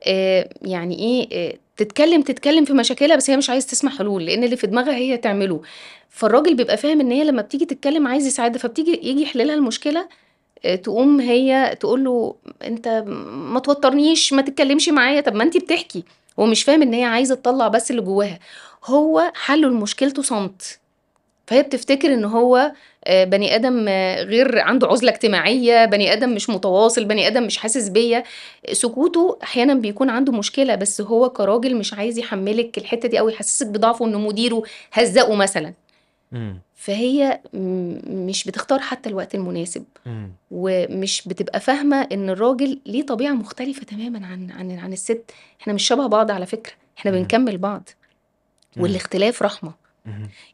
آه، يعني ايه آه، تتكلم تتكلم في مشاكلها بس هي مش عايز تسمع حلول لان اللي في دماغها هي تعمله فالراجل بيبقى فاهم ان هي لما بتيجي تتكلم عايز يساعدها فبتيجي يجي يحل لها المشكله تقوم هي تقول له انت ما توترنيش ما تتكلمش معايا طب ما انت بتحكي هو مش فاهم ان هي عايزه تطلع بس اللي جواها هو حله لمشكلته صمت فهي بتفتكر ان هو آه، بني ادم آه، غير عنده عزله اجتماعيه بني ادم مش متواصل بني ادم مش حاسس بيا سكوته احيانا بيكون عنده مشكله بس هو كراجل مش عايز يحملك الحته دي او يحسسك بضعفه انه مديره هزقه مثلا فهي مش بتختار حتى الوقت المناسب ومش بتبقى فاهمه ان الراجل ليه طبيعه مختلفه تماما عن عن عن الست احنا مش شبه بعض على فكره احنا بنكمل بعض والاختلاف رحمه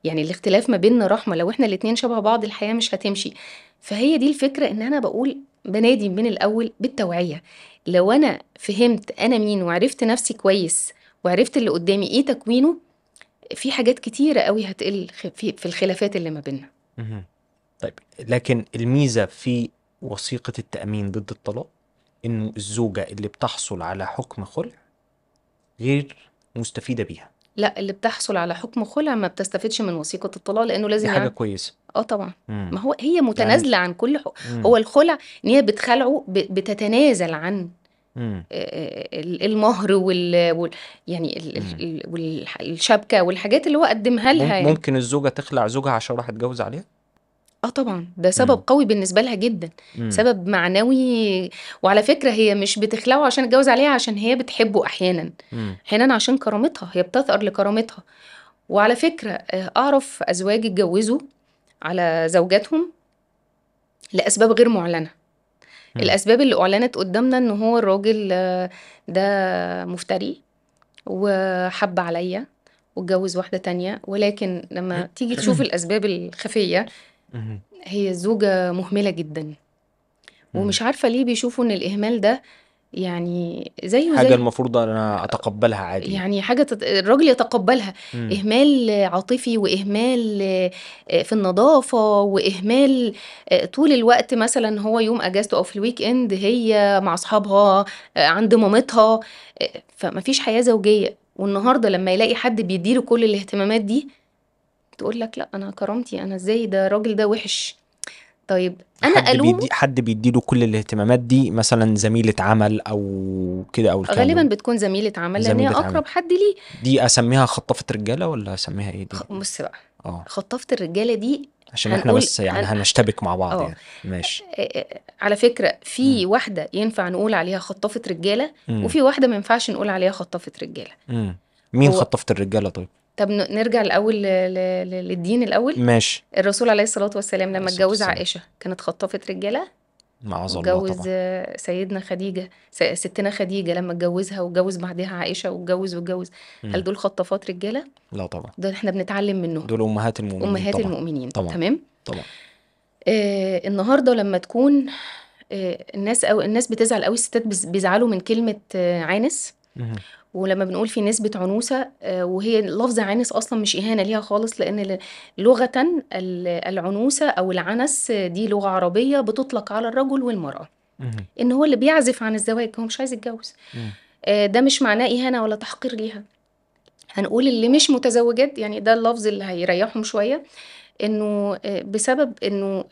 يعني الاختلاف ما بيننا رحمه لو احنا الاتنين شبه بعض الحياه مش هتمشي فهي دي الفكره ان انا بقول بنادي من الاول بالتوعيه لو انا فهمت انا مين وعرفت نفسي كويس وعرفت اللي قدامي ايه تكوينه في حاجات كتيرة قوي هتقل في الخلافات اللي ما بيننا طيب لكن الميزة في وثيقة التأمين ضد الطلاق إنه الزوجة اللي بتحصل على حكم خلع غير مستفيدة بيها لا اللي بتحصل على حكم خلع ما بتستفدش من وثيقه الطلاق لانه لازم دي حاجه يعني... كويسه اه طبعا مم. ما هو هي يعني متنازله يعني... عن كل حق. مم. هو الخلع ان هي بتخلعه ب... بتتنازل عن آه، آه، المهر وال, يعني الشبكه والشبكه والحاجات اللي هو قدمها لها يعني. ممكن الزوجه تخلع زوجها عشان راح تتجوز عليها اه طبعا ده سبب مم. قوي بالنسبه لها جدا مم. سبب معنوي وعلى فكره هي مش بتخلعه عشان تتجوز عليها عشان هي بتحبه احيانا مم. احيانا عشان كرامتها هي بتثأر لكرامتها وعلى فكره آه، اعرف ازواج اتجوزوا على زوجاتهم لاسباب غير معلنه الاسباب اللي اعلنت قدامنا ان هو الراجل آه، ده مفتري وحب عليا واتجوز واحده تانية ولكن لما تيجي تشوف الاسباب الخفيه هي الزوجه مهمله جدا ومش عارفه ليه بيشوفوا ان الاهمال ده يعني زيه حاجة المفروض أنا أتقبلها عادي يعني حاجة تت... الراجل يتقبلها مم. إهمال عاطفي وإهمال آه، في النظافة وإهمال آه، طول الوقت مثلا هو يوم أجازته أو في الويك إند هي مع أصحابها آه، عند مامتها فمفيش حياة زوجية والنهاردة لما يلاقي حد بيديله كل الاهتمامات دي تقول لك لا أنا كرامتي أنا إزاي ده الراجل ده وحش طيب انا حد بيدي حد بيديله كل الاهتمامات دي مثلا زميله عمل او كده او الكلام غالبا بتكون زميله عمل لان هي اقرب عمل. اقرب حد ليه دي اسميها خطافه رجاله ولا اسميها ايه دي بص بقى اه خطافه الرجاله دي عشان احنا بس يعني هنشتبك مع بعض آه. يعني ماشي على فكره في واحده ينفع نقول عليها خطافه رجاله م. وفي واحده ما ينفعش نقول عليها خطافه رجاله م. مين هو- خطافه الرجاله طيب طب نرجع الاول للدين الاول ماشي الرسول عليه الصلاه والسلام لما اتجوز عائشه كانت خطافه رجاله معاذ الله جوز سيدنا خديجه ستنا خديجه لما اتجوزها واتجوز بعدها عائشه واتجوز واتجوز هل دول خطافات رجاله؟ لا طبعا دول احنا بنتعلم منهم دول امهات المؤمنين امهات طبعًا. المؤمنين طبعا تمام؟ طبعا آه النهارده لما تكون آه الناس او الناس بتزعل قوي الستات بيزعلوا من كلمه آه عانس مم. ولما بنقول في نسبة عنوسة آه، وهي لفظ عنس أصلا مش إهانة ليها خالص لأن لغة العنوسة أو العنس دي لغة عربية بتطلق على الرجل والمرأة إن هو اللي بيعزف عن الزواج هو مش عايز يتجوز آه، ده مش معناه إهانة ولا تحقير ليها هنقول اللي مش متزوجات يعني ده اللفظ اللي هيريحهم شوية إنه آه، بسبب إنه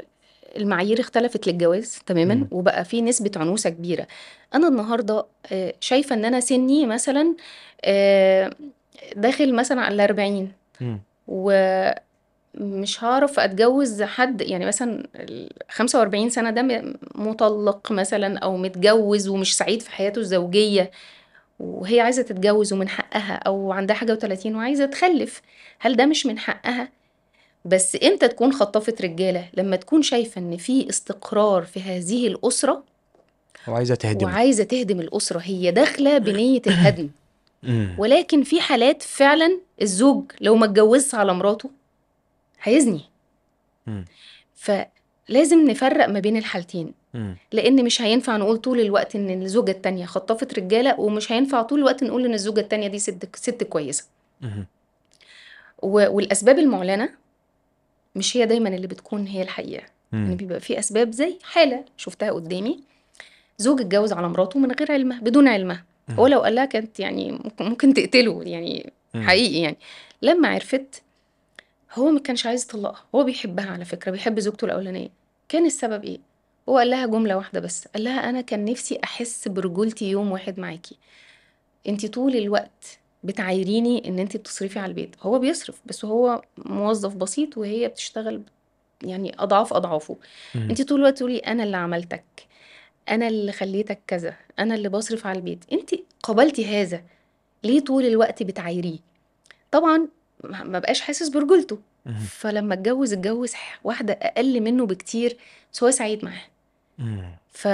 المعايير اختلفت للجواز تماما وبقى في نسبه عنوسه كبيره انا النهارده آه، شايفه ان انا سني مثلا آه، داخل مثلا على الأربعين ومش هعرف اتجوز حد يعني مثلا ال وأربعين سنه ده مطلق مثلا او متجوز ومش سعيد في حياته الزوجيه وهي عايزه تتجوز ومن حقها او عندها حاجه و30 وعايزه تخلف هل ده مش من حقها بس امتى تكون خطافه رجاله لما تكون شايفه ان في استقرار في هذه الاسره وعايزه تهدم وعايزه تهدم الاسره هي داخله بنيه الهدم ولكن في حالات فعلا الزوج لو ما اتجوزش على مراته هيزني فلازم نفرق ما بين الحالتين لان مش هينفع نقول طول الوقت ان الزوجه التانية خطفت رجاله ومش هينفع طول الوقت نقول ان الزوجه التانية دي ست ست كويسه والاسباب المعلنه مش هي دايما اللي بتكون هي الحقيقه يعني بيبقى في اسباب زي حاله شفتها قدامي زوج اتجوز على مراته من غير علمها بدون علمها هو لو قال لها كانت يعني ممكن تقتله يعني حقيقي يعني لما عرفت هو ما كانش عايز يطلقها هو بيحبها على فكره بيحب زوجته الاولانيه كان السبب ايه هو قال لها جمله واحده بس قال لها انا كان نفسي احس برجولتي يوم واحد معاكي انت طول الوقت بتعايريني ان انت بتصرفي على البيت هو بيصرف بس هو موظف بسيط وهي بتشتغل يعني اضعاف اضعافه انت طول الوقت تقولي انا اللي عملتك انا اللي خليتك كذا انا اللي بصرف على البيت انت قبلتي هذا ليه طول الوقت بتعايريه طبعا ما بقاش حاسس برجولته فلما اتجوز اتجوز واحده اقل منه بكتير بس هو سعيد معاها ف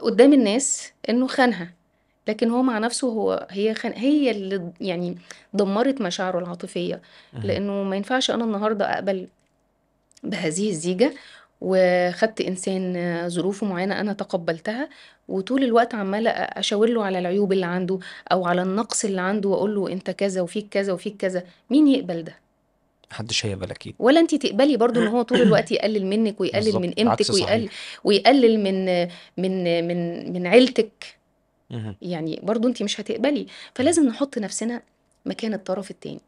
قدام الناس انه خانها لكن هو مع نفسه هو هي خان هي اللي يعني دمرت مشاعره العاطفيه لانه ما ينفعش انا النهارده اقبل بهذه الزيجه وخدت انسان آه، ظروفه معينه انا تقبلتها وطول الوقت عماله اشاور له على العيوب اللي عنده او على النقص اللي عنده واقول له انت كذا وفيك كذا وفيك كذا مين يقبل ده محدش هيقبل اكيد ولا انت تقبلي برضو ان هو طول الوقت يقلل منك ويقلل بالزبط. من قيمتك ويقلل ويقلل من من من من عيلتك يعني برضو انت مش هتقبلي فلازم نحط نفسنا مكان الطرف التاني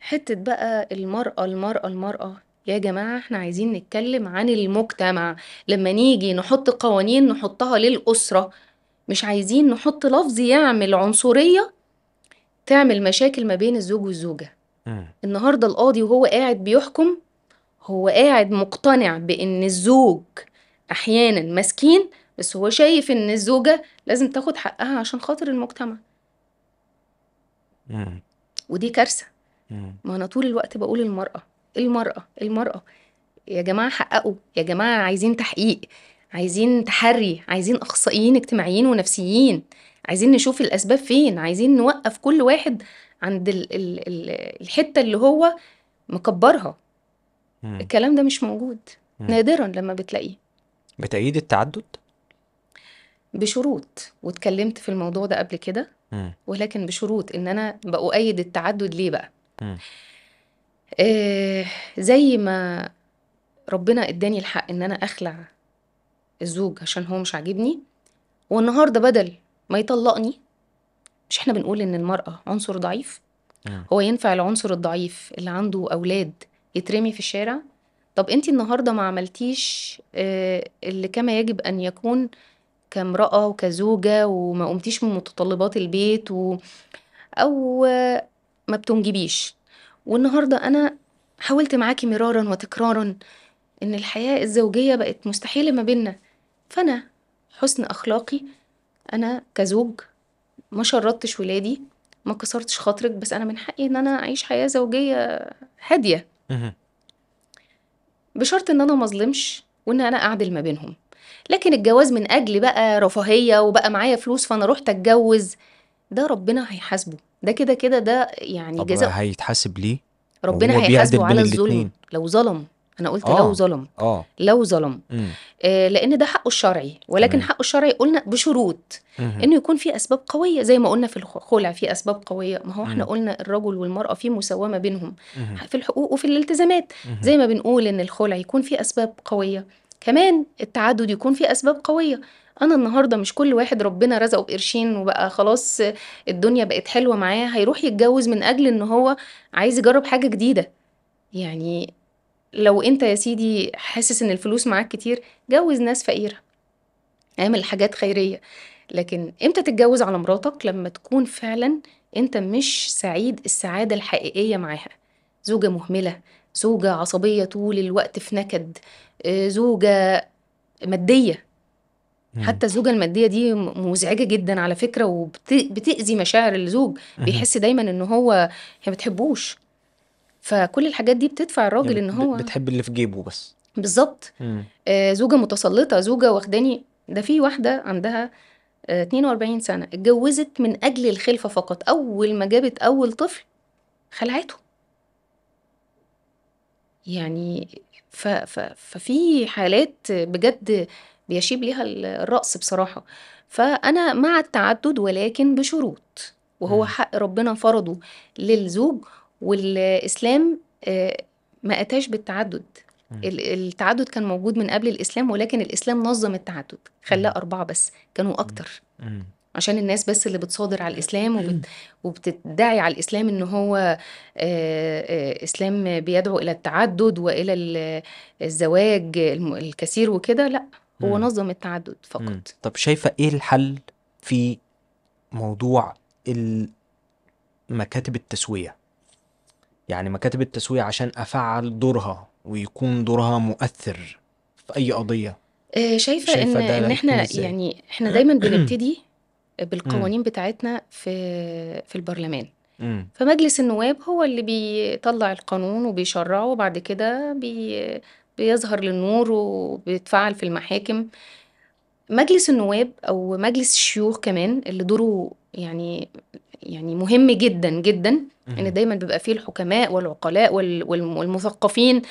حته بقى المراه المراه المراه يا جماعة احنا عايزين نتكلم عن المجتمع لما نيجي نحط قوانين نحطها للأسرة مش عايزين نحط لفظ يعمل عنصرية تعمل مشاكل ما بين الزوج والزوجة النهاردة القاضي وهو قاعد بيحكم هو قاعد مقتنع بإن الزوج أحيانا مسكين بس هو شايف إن الزوجة لازم تاخد حقها عشان خاطر المجتمع ودي كارثة ما أنا طول الوقت بقول المرأة المرأة المرأة يا جماعة حققوا يا جماعة عايزين تحقيق عايزين تحري عايزين أخصائيين اجتماعيين ونفسيين عايزين نشوف الأسباب فين عايزين نوقف كل واحد عند الـ الـ الـ الحتة اللي هو مكبرها مم. الكلام ده مش موجود مم. نادرا لما بتلاقيه بتأيد التعدد؟ بشروط واتكلمت في الموضوع ده قبل كده ولكن بشروط ان انا بأؤيد التعدد ليه بقى؟ مم. إيه زي ما ربنا ادّاني الحق إن أنا أخلع الزوج عشان هو مش عاجبني، والنهارده بدل ما يطلّقني مش إحنا بنقول إن المرأة عنصر ضعيف؟ نعم. هو ينفع العنصر الضعيف اللي عنده أولاد يترمي في الشارع؟ طب أنتِ النهارده ما عملتيش آه، اللي كما يجب أن يكون كامرأة وكزوجة وما قُمتيش من متطلبات البيت و أو آه، ما بتنجبيش. والنهارده انا حاولت معاكي مرارا وتكرارا ان الحياه الزوجيه بقت مستحيله ما بيننا فانا حسن اخلاقي انا كزوج ما شردتش ولادي ما كسرتش خاطرك بس انا من حقي ان انا اعيش حياه زوجيه هاديه بشرط ان انا ما اظلمش وان انا اعدل ما بينهم لكن الجواز من اجل بقى رفاهيه وبقى معايا فلوس فانا رحت اتجوز ده ربنا هيحاسبه ده كده كده ده يعني طب جزاء هيتحاسب ليه؟ ربنا هيحاسبه على الظلم لو ظلم انا قلت آه. لو ظلم آه. لو ظلم آه لان ده حقه الشرعي ولكن مم. حقه الشرعي قلنا بشروط مم. انه يكون في اسباب قويه زي ما قلنا في الخلع في اسباب قويه ما هو احنا مم. قلنا الرجل والمراه في مساومه بينهم مم. في الحقوق وفي الالتزامات مم. زي ما بنقول ان الخلع يكون في اسباب قويه كمان التعدد يكون في اسباب قويه انا النهارده مش كل واحد ربنا رزقه بقرشين وبقى خلاص الدنيا بقت حلوه معاه هيروح يتجوز من اجل ان هو عايز يجرب حاجه جديده يعني لو انت يا سيدي حاسس ان الفلوس معاك كتير جوز ناس فقيره اعمل حاجات خيريه لكن امتى تتجوز على مراتك لما تكون فعلا انت مش سعيد السعاده الحقيقيه معاها زوجه مهمله زوجه عصبيه طول الوقت في نكد آه، زوجه ماديه حتى الزوجة المادية دي مزعجة جدا على فكرة وبتأذي مشاعر الزوج بيحس دايما ان هو هي ما بتحبوش فكل الحاجات دي بتدفع الراجل يعني ان هو بتحب اللي في جيبه بس بالظبط آه زوجة متسلطة زوجة واخداني ده في واحدة عندها آه 42 سنة اتجوزت من أجل الخلفة فقط أول ما جابت أول طفل خلعته يعني ف ف ففي حالات بجد بيشيب ليها الرأس بصراحة فأنا مع التعدد ولكن بشروط وهو حق ربنا فرضه للزوج والإسلام آه، ما أتاش بالتعدد التعدد كان موجود من قبل الإسلام ولكن الإسلام نظم التعدد خلاه أربعة بس كانوا أكتر عشان الناس بس اللي بتصادر على الاسلام وبت... وبتدعي على الاسلام ان هو آه، آه، اسلام بيدعو الى التعدد والى الزواج الكثير وكده لا هو نظم التعدد فقط مم. طب شايفه ايه الحل في موضوع مكاتب التسويه يعني مكاتب التسويه عشان افعل دورها ويكون دورها مؤثر في اي قضيه آه، شايفه, شايفة ان ان احنا يعني احنا دايما بنبتدي بالقوانين بتاعتنا في في البرلمان فمجلس النواب هو اللي بيطلع القانون وبيشرعه وبعد كده بي بيظهر للنور وبيتفعل في المحاكم مجلس النواب او مجلس الشيوخ كمان اللي دوره يعني يعني مهم جدا جدا ان يعني دايما بيبقى فيه الحكماء والعقلاء والمثقفين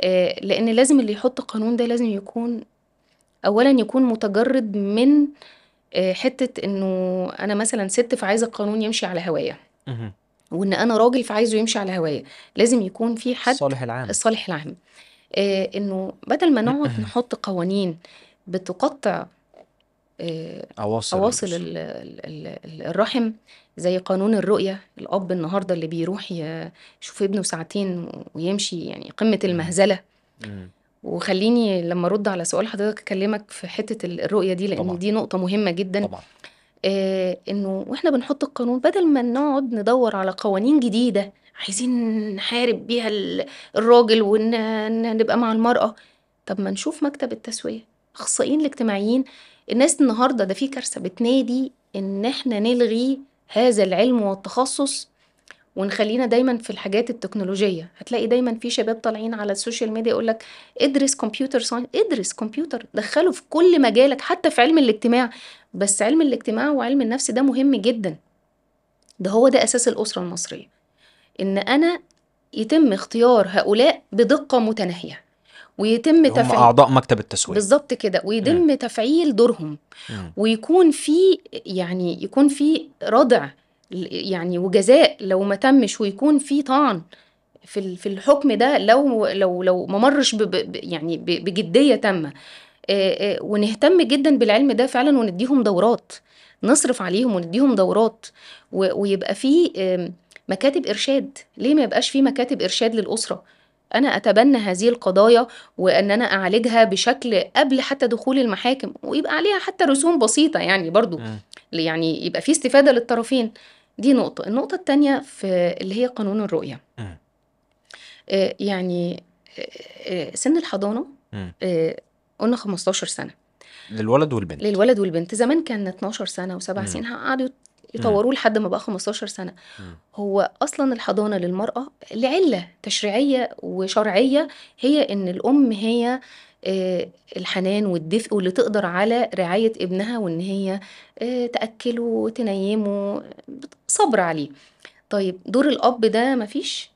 آه، لان لازم اللي يحط القانون ده لازم يكون اولا يكون متجرد من آه، حته انه انا مثلا ست فعايزه القانون يمشي على هوايا وان انا راجل فعايزه يمشي على هوايا لازم يكون في حد الصالح العام الصالح العام آه، انه بدل ما نقعد نحط قوانين بتقطع اواصل, آه، أواصل الرحم زي قانون الرؤية الأب النهاردة اللي بيروح يشوف ابنه ساعتين ويمشي يعني قمة المهزلة وخليني لما أرد على سؤال حضرتك أكلمك في حتة الرؤية دي لأن طبعًا. دي نقطة مهمة جدا طبعًا. آه إنه وإحنا بنحط القانون بدل ما نقعد ندور على قوانين جديدة عايزين نحارب بيها الراجل ونبقى مع المرأة طب ما نشوف مكتب التسوية أخصائيين الاجتماعيين الناس النهاردة ده في كارثة بتنادي إن احنا نلغي هذا العلم والتخصص ونخلينا دايما في الحاجات التكنولوجيه هتلاقي دايما في شباب طالعين على السوشيال ميديا يقول لك ادرس كمبيوتر ساينس ادرس كمبيوتر دخله في كل مجالك حتى في علم الاجتماع بس علم الاجتماع وعلم النفس ده مهم جدا ده هو ده اساس الاسره المصريه ان انا يتم اختيار هؤلاء بدقه متناهيه ويتم هم تفعيل اعضاء مكتب التسويق بالظبط كده ويتم تفعيل دورهم ويكون في يعني يكون في ردع يعني وجزاء لو ما تمش ويكون في طعن في في الحكم ده لو لو لو ما مرش يعني بجديه تامه ونهتم جدا بالعلم ده فعلا ونديهم دورات نصرف عليهم ونديهم دورات ويبقى في آمم، مكاتب إرشاد ليه ما يبقاش في مكاتب إرشاد للأسرة أنا أتبنى هذه القضايا وأن أنا أعالجها بشكل قبل حتى دخول المحاكم ويبقى عليها حتى رسوم بسيطة يعني برضو يعني يبقى في استفادة للطرفين دي نقطة النقطة الثانية في اللي هي قانون الرؤية آه، يعني آه، آه، سن الحضانة قلنا 15 سنة للولد والبنت للولد والبنت زمان كان 12 سنه وسبع سنين قعدوا يطوروه لحد ما بقى 15 سنه هو اصلا الحضانه للمراه لعله تشريعيه وشرعيه هي ان الام هي آه، الحنان والدفء واللي تقدر على رعاية ابنها وإن هي آه، تأكله وتنيمه صبر عليه طيب دور الأب ده مفيش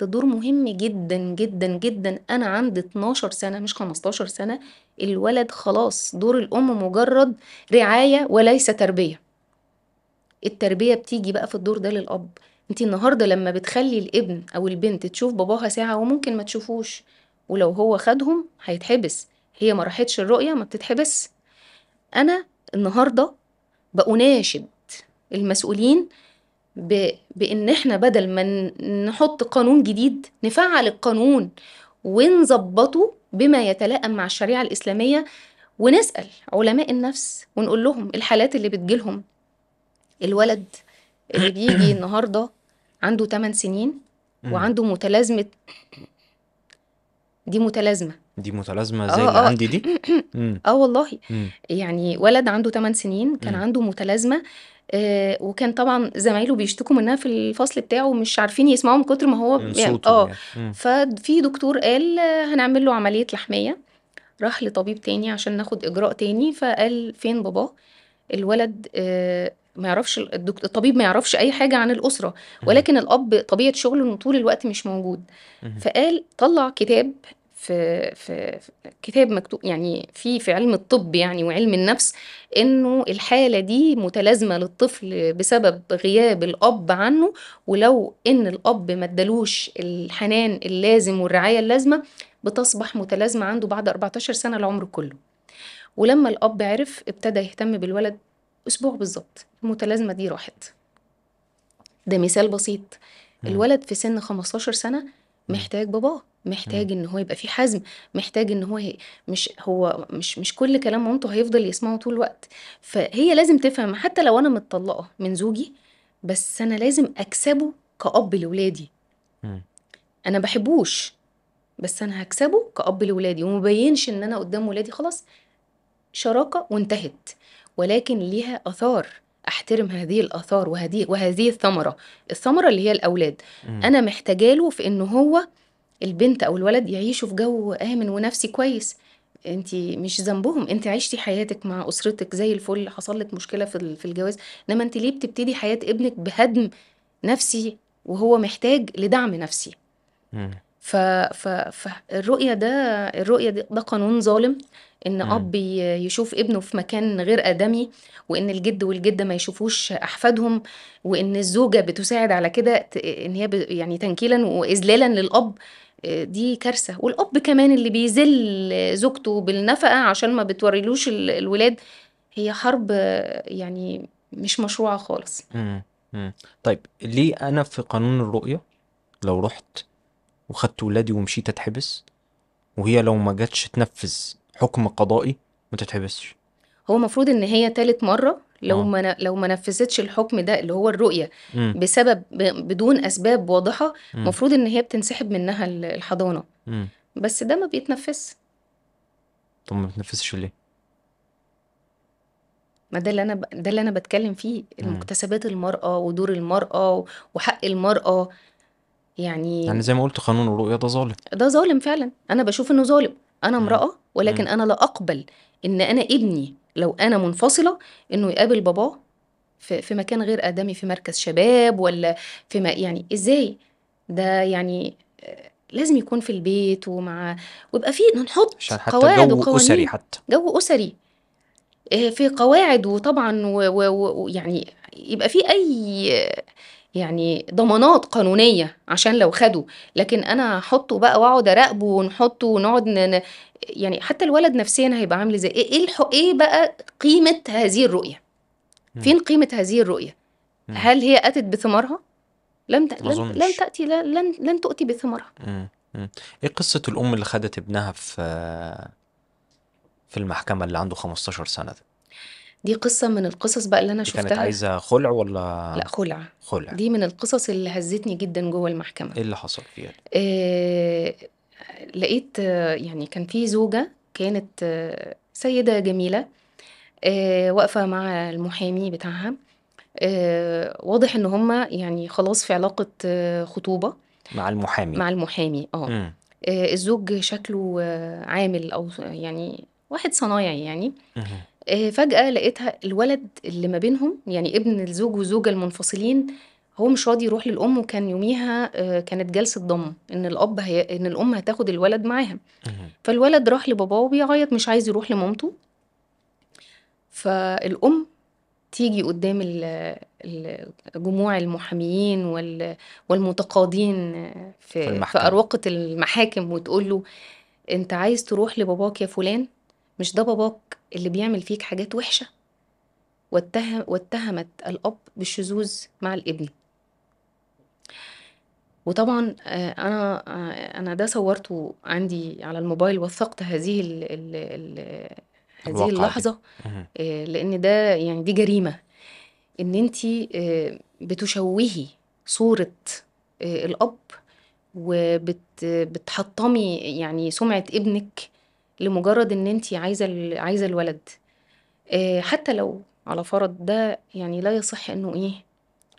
ده دور مهم جدا جدا جدا أنا عندي 12 سنة مش 15 سنة الولد خلاص دور الأم مجرد رعاية وليس تربية التربيه بتيجي بقى في الدور ده للاب انت النهارده لما بتخلي الابن او البنت تشوف باباها ساعه وممكن ما تشوفوش ولو هو خدهم هيتحبس هي ما راحتش الرؤيه ما بتتحبس انا النهارده بأناشد المسؤولين ب... بإن إحنا بدل ما نحط قانون جديد نفعل القانون ونظبطه بما يتلائم مع الشريعة الإسلامية ونسأل علماء النفس ونقول لهم الحالات اللي بتجيلهم الولد اللي بيجي النهارده عنده 8 سنين وعنده متلازمه دي متلازمه دي متلازمه آه، زي آه اللي آه. عندي دي اه والله يعني ولد عنده 8 سنين كان عنده متلازمه آه وكان طبعا زمايله بيشتكوا منها في الفصل بتاعه مش عارفين يسمعوا من كتر ما هو يعني اه يعني. ففي دكتور قال آه، هنعمل له عمليه لحميه راح لطبيب تاني عشان ناخد اجراء تاني فقال فين باباه الولد آه ما يعرفش الدكتور الطبيب ما يعرفش اي حاجه عن الاسره ولكن الاب طبيعه شغله انه طول الوقت مش موجود فقال طلع كتاب في في كتاب مكتوب يعني في في علم الطب يعني وعلم النفس انه الحاله دي متلازمه للطفل بسبب غياب الاب عنه ولو ان الاب ما ادالوش الحنان اللازم والرعايه اللازمه بتصبح متلازمه عنده بعد 14 سنه العمر كله ولما الاب عرف ابتدى يهتم بالولد اسبوع بالظبط المتلازمه دي راحت ده مثال بسيط الولد في سن 15 سنه محتاج باباه محتاج ان هو يبقى فيه حزم محتاج ان هو مش هو مش مش كل كلام مامته هيفضل يسمعه طول الوقت فهي لازم تفهم حتى لو انا متطلقه من زوجي بس انا لازم اكسبه كأب لاولادي انا بحبوش بس انا هكسبه كأب لاولادي ومبينش ان انا قدام ولادي خلاص شراكه وانتهت ولكن ليها اثار احترم هذه الاثار وهذه وهذه الثمره الثمره اللي هي الاولاد م. انا محتاجاله في ان هو البنت او الولد يعيشوا في جو امن ونفسي كويس انت مش ذنبهم انت عشتي حياتك مع اسرتك زي الفل حصل لك مشكله في في الجواز انما انت ليه بتبتدي حياه ابنك بهدم نفسي وهو محتاج لدعم نفسي ف... ف... فالرؤية ده الرؤية ده, ده قانون ظالم ان اب يشوف ابنه في مكان غير ادمي وان الجد والجده ما يشوفوش احفادهم وان الزوجه بتساعد على كده ان هي يعني تنكيلا واذلالا للاب آه، دي كارثه والاب كمان اللي بيذل زوجته بالنفقه عشان ما بتوريلوش الولاد هي حرب يعني مش مشروعه خالص طيب ليه انا في قانون الرؤيه لو رحت وخدت ولادي ومشيت اتحبس وهي لو ما جاتش تنفذ حكم قضائي ما تتحبسش هو المفروض ان هي تالت مره لو آه. ما لو ما نفذتش الحكم ده اللي هو الرؤيه م. بسبب بدون اسباب واضحه المفروض ان هي بتنسحب منها الحضانه م. بس ده ما بيتنفذش طب ما بتنفذش ليه ما ده اللي انا ب... ده اللي انا بتكلم فيه مكتسبات المراه ودور المراه وحق المراه يعني يعني زي ما قلت قانون الرؤيه ده ظالم ده ظالم فعلا انا بشوف انه ظالم انا امراه ولكن انا لا اقبل ان انا ابني لو انا منفصله انه يقابل باباه في, مكان غير ادمي في مركز شباب ولا في ما يعني ازاي ده يعني آه، لازم يكون في البيت ومع ويبقى فيه نحط عشان حتى قواعد جو وقوانين اسري حتى جو اسري آه، في قواعد وطبعا ويعني و... و... يعني يبقى في اي يعني ضمانات قانونيه عشان لو خدوا لكن انا أحطه بقى واقعد اراقبه ونحطه ونقعد ن... يعني حتى الولد نفسيا هيبقى عامل ازاي ايه, إيه الح... ايه بقى قيمه هذه الرؤيه فين قيمه هذه الرؤيه هل هي اتت بثمارها لم ت... لن... تاتي لن لن تؤتي بثمارها ايه قصه الام اللي خدت ابنها في في المحكمه اللي عنده 15 سنه ده دي قصة من القصص بقى اللي أنا شفتها كانت عايزة خلع ولا لا خلع خلع دي من القصص اللي هزتني جدا جوه المحكمة ايه اللي حصل فيها؟ آه لقيت آه، يعني كان في زوجة كانت آه، سيدة جميلة آه واقفة مع المحامي بتاعها آه واضح ان هما يعني خلاص في علاقة آه، خطوبة مع المحامي مع المحامي اه الزوج شكله عامل او يعني واحد صنايعي يعني آه، فجأة لقيتها الولد اللي ما بينهم، يعني ابن الزوج وزوجة المنفصلين، هو مش راضي يروح للأم وكان يوميها آه، كانت جلسة ضَم، إن الأب هي إن الأم هتاخد الولد معاها. فالولد راح لباباه وبيعيط مش عايز يروح لمامته. فالأم تيجي قدّام جموع المحاميين والمتقاضين آه، في في في أروقة المحاكم وتقول له: "أنت عايز تروح لباباك يا فلان؟" مش ده باباك اللي بيعمل فيك حاجات وحشة واتهم واتهمت الأب بالشذوذ مع الابن وطبعا آه، انا آه، انا ده صورته عندي على الموبايل وثقت هذه ال ال الـ هذه اللحظه دي. آه، لان ده يعني دي جريمه ان انت بتشوهي صوره الاب وبتحطمي يعني سمعه ابنك لمجرد ان انت عايزه عايزه الولد آه، حتى لو على فرض ده يعني لا يصح انه ايه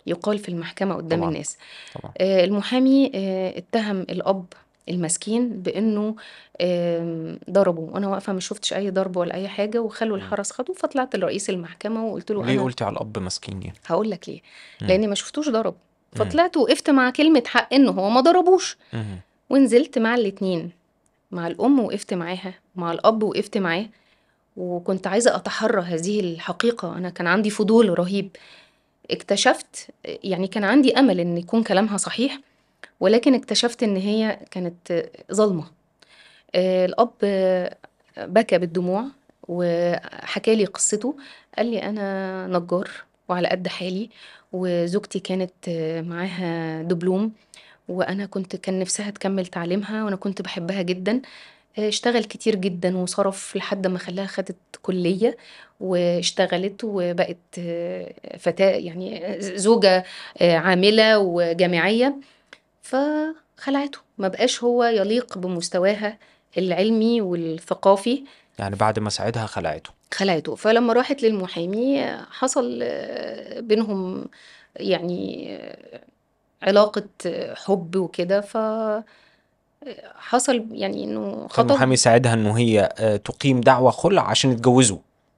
يقال في المحكمه قدام طبعا. الناس طبعا. آه، المحامي آه، اتهم الاب المسكين بانه ضربه وانا واقفه ما شفتش اي ضرب ولا اي حاجه وخلوا الحرس خدوه فطلعت لرئيس المحكمه وقلت له ليه قلتي على الاب مسكين يعني هقول لك ليه لاني ما شفتوش ضرب فطلعت وقفت مع كلمه حق انه هو ما ضربوش ونزلت مع الاثنين مع الام وقفت معاها مع الأب وقفت معاه وكنت عايزة أتحرى هذه الحقيقة أنا كان عندي فضول رهيب اكتشفت يعني كان عندي أمل إن يكون كلامها صحيح ولكن اكتشفت إن هي كانت ظلمة آه، الأب بكى بالدموع وحكى لي قصته قال لي أنا نجار وعلى قد حالي وزوجتي كانت معاها دبلوم وأنا كنت كان نفسها تكمل تعليمها وأنا كنت بحبها جدا اشتغل كتير جدا وصرف لحد ما خلاها خدت كلية واشتغلت وبقت آه، فتاة يعني زوجة آه، عاملة وجامعية فخلعته ما بقاش هو يليق بمستواها العلمي والثقافي يعني بعد ما ساعدها خلعته خلعته فلما راحت للمحامي حصل آه، بينهم يعني علاقة حب وكده ف حصل يعني انه خطب كان محامي ساعدها انه هي آه، تقيم دعوه خلع عشان يتجوزوا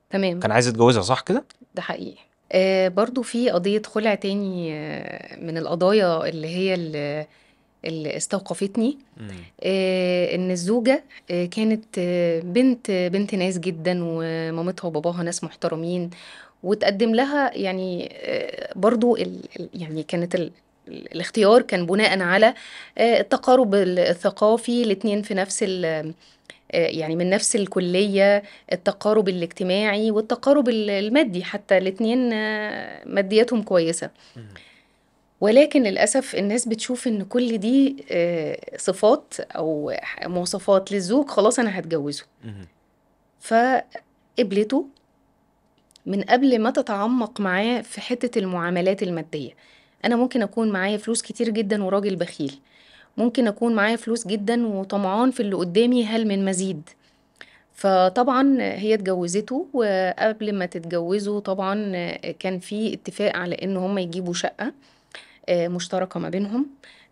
تمام كان عايز يتجوزها صح كده ده حقيقي آه برضو في قضيه خلع تاني آه، من القضايا اللي هي اللي استوقفتني آه ان الزوجه آه، كانت بنت بنت ناس جدا ومامتها وباباها ناس محترمين وتقدم لها يعني برضو ال يعني كانت الاختيار كان بناء على آه، التقارب الثقافي الاثنين في نفس آه، يعني من نفس الكلية التقارب الاجتماعي والتقارب المادي حتى الاثنين آه، مادياتهم كويسة ولكن للأسف الناس بتشوف إن كل دي صفات أو مواصفات للزوج خلاص أنا هتجوزه فقبلته من قبل ما تتعمق معاه في حتة المعاملات المادية انا ممكن اكون معايا فلوس كتير جدا وراجل بخيل ممكن اكون معايا فلوس جدا وطمعان في اللي قدامي هل من مزيد فطبعا هي اتجوزته وقبل ما تتجوزه طبعا كان في اتفاق على ان هم يجيبوا شقه آه، مشتركه ما بينهم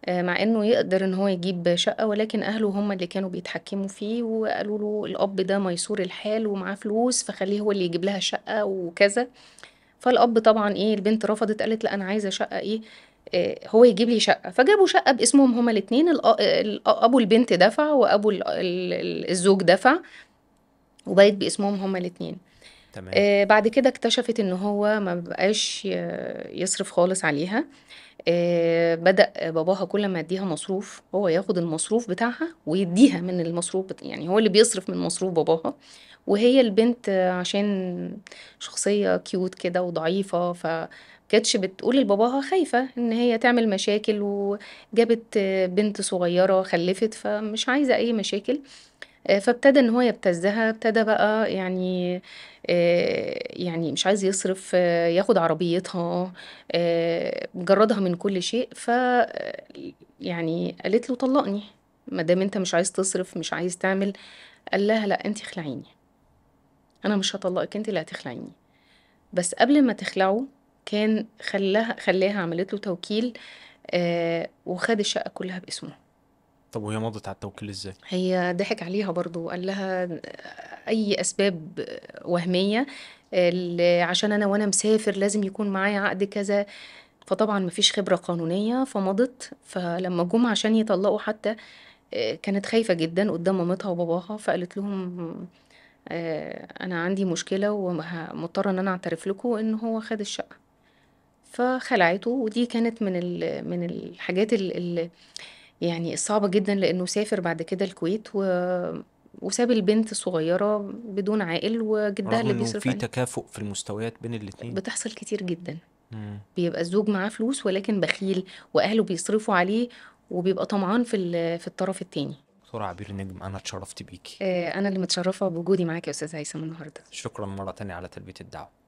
آه، مع انه يقدر ان هو يجيب شقه ولكن اهله هم اللي كانوا بيتحكموا فيه وقالوا له الاب ده ميسور الحال ومعاه فلوس فخليه هو اللي يجيب لها شقه وكذا فالاب طبعا ايه البنت رفضت قالت لا انا عايزه شقه ايه آه، هو يجيب لي شقه فجابوا شقه باسمهم هما الاثنين ابو البنت دفع وابو الزوج دفع وبقت باسمهم هما الاثنين تمام. آه بعد كده اكتشفت ان هو ما بقاش يصرف خالص عليها آه بدأ باباها كل ما يديها مصروف هو ياخد المصروف بتاعها ويديها من المصروف يعني هو اللي بيصرف من مصروف باباها وهي البنت عشان شخصية كيوت كده وضعيفة ف كانتش بتقول لباباها خايفة ان هي تعمل مشاكل وجابت بنت صغيرة خلفت فمش عايزة اي مشاكل آه، فابتدى ان هو يبتزها ابتدى بقى يعني آه، يعني مش عايز يصرف آه، ياخد عربيتها جردها من كل شيء ف يعني قالت له طلقني ما دام انت مش عايز تصرف مش عايز تعمل قال لها لا انت خلعيني انا مش هطلقك انت اللي هتخلعيني بس قبل ما تخلعه كان خلاها خلاها عملت له توكيل وخد الشقه كلها باسمه طب وهي مضت على التوكيل ازاي هي ضحك عليها برضو قال لها اي اسباب وهميه عشان انا وانا مسافر لازم يكون معايا عقد كذا فطبعا مفيش خبره قانونيه فمضت فلما جم عشان يطلقوا حتى آه، كانت خايفه جدا قدام مامتها وباباها فقالت لهم آه، انا عندي مشكله ومضطره ان انا اعترف لكم ان هو خد الشقه فخلعته ودي كانت من من الحاجات اللي يعني صعبة جدًا لإنه سافر بعد كده الكويت و وساب البنت الصغيرة بدون عائل وجدها اللي إنه بيصرف في تكافؤ في المستويات بين الاتنين؟ بتحصل كتير جدًا. إمم. بيبقى الزوج معاه فلوس ولكن بخيل وأهله بيصرفوا عليه وبيبقى طمعان في في الطرف التاني. دكتورة عبير نجم أنا اتشرفت بيكي آه، أنا اللي متشرفة بوجودي معاك يا أستاذ هيثم النهارده. شكرًا مرة تانية على تلبية الدعوة.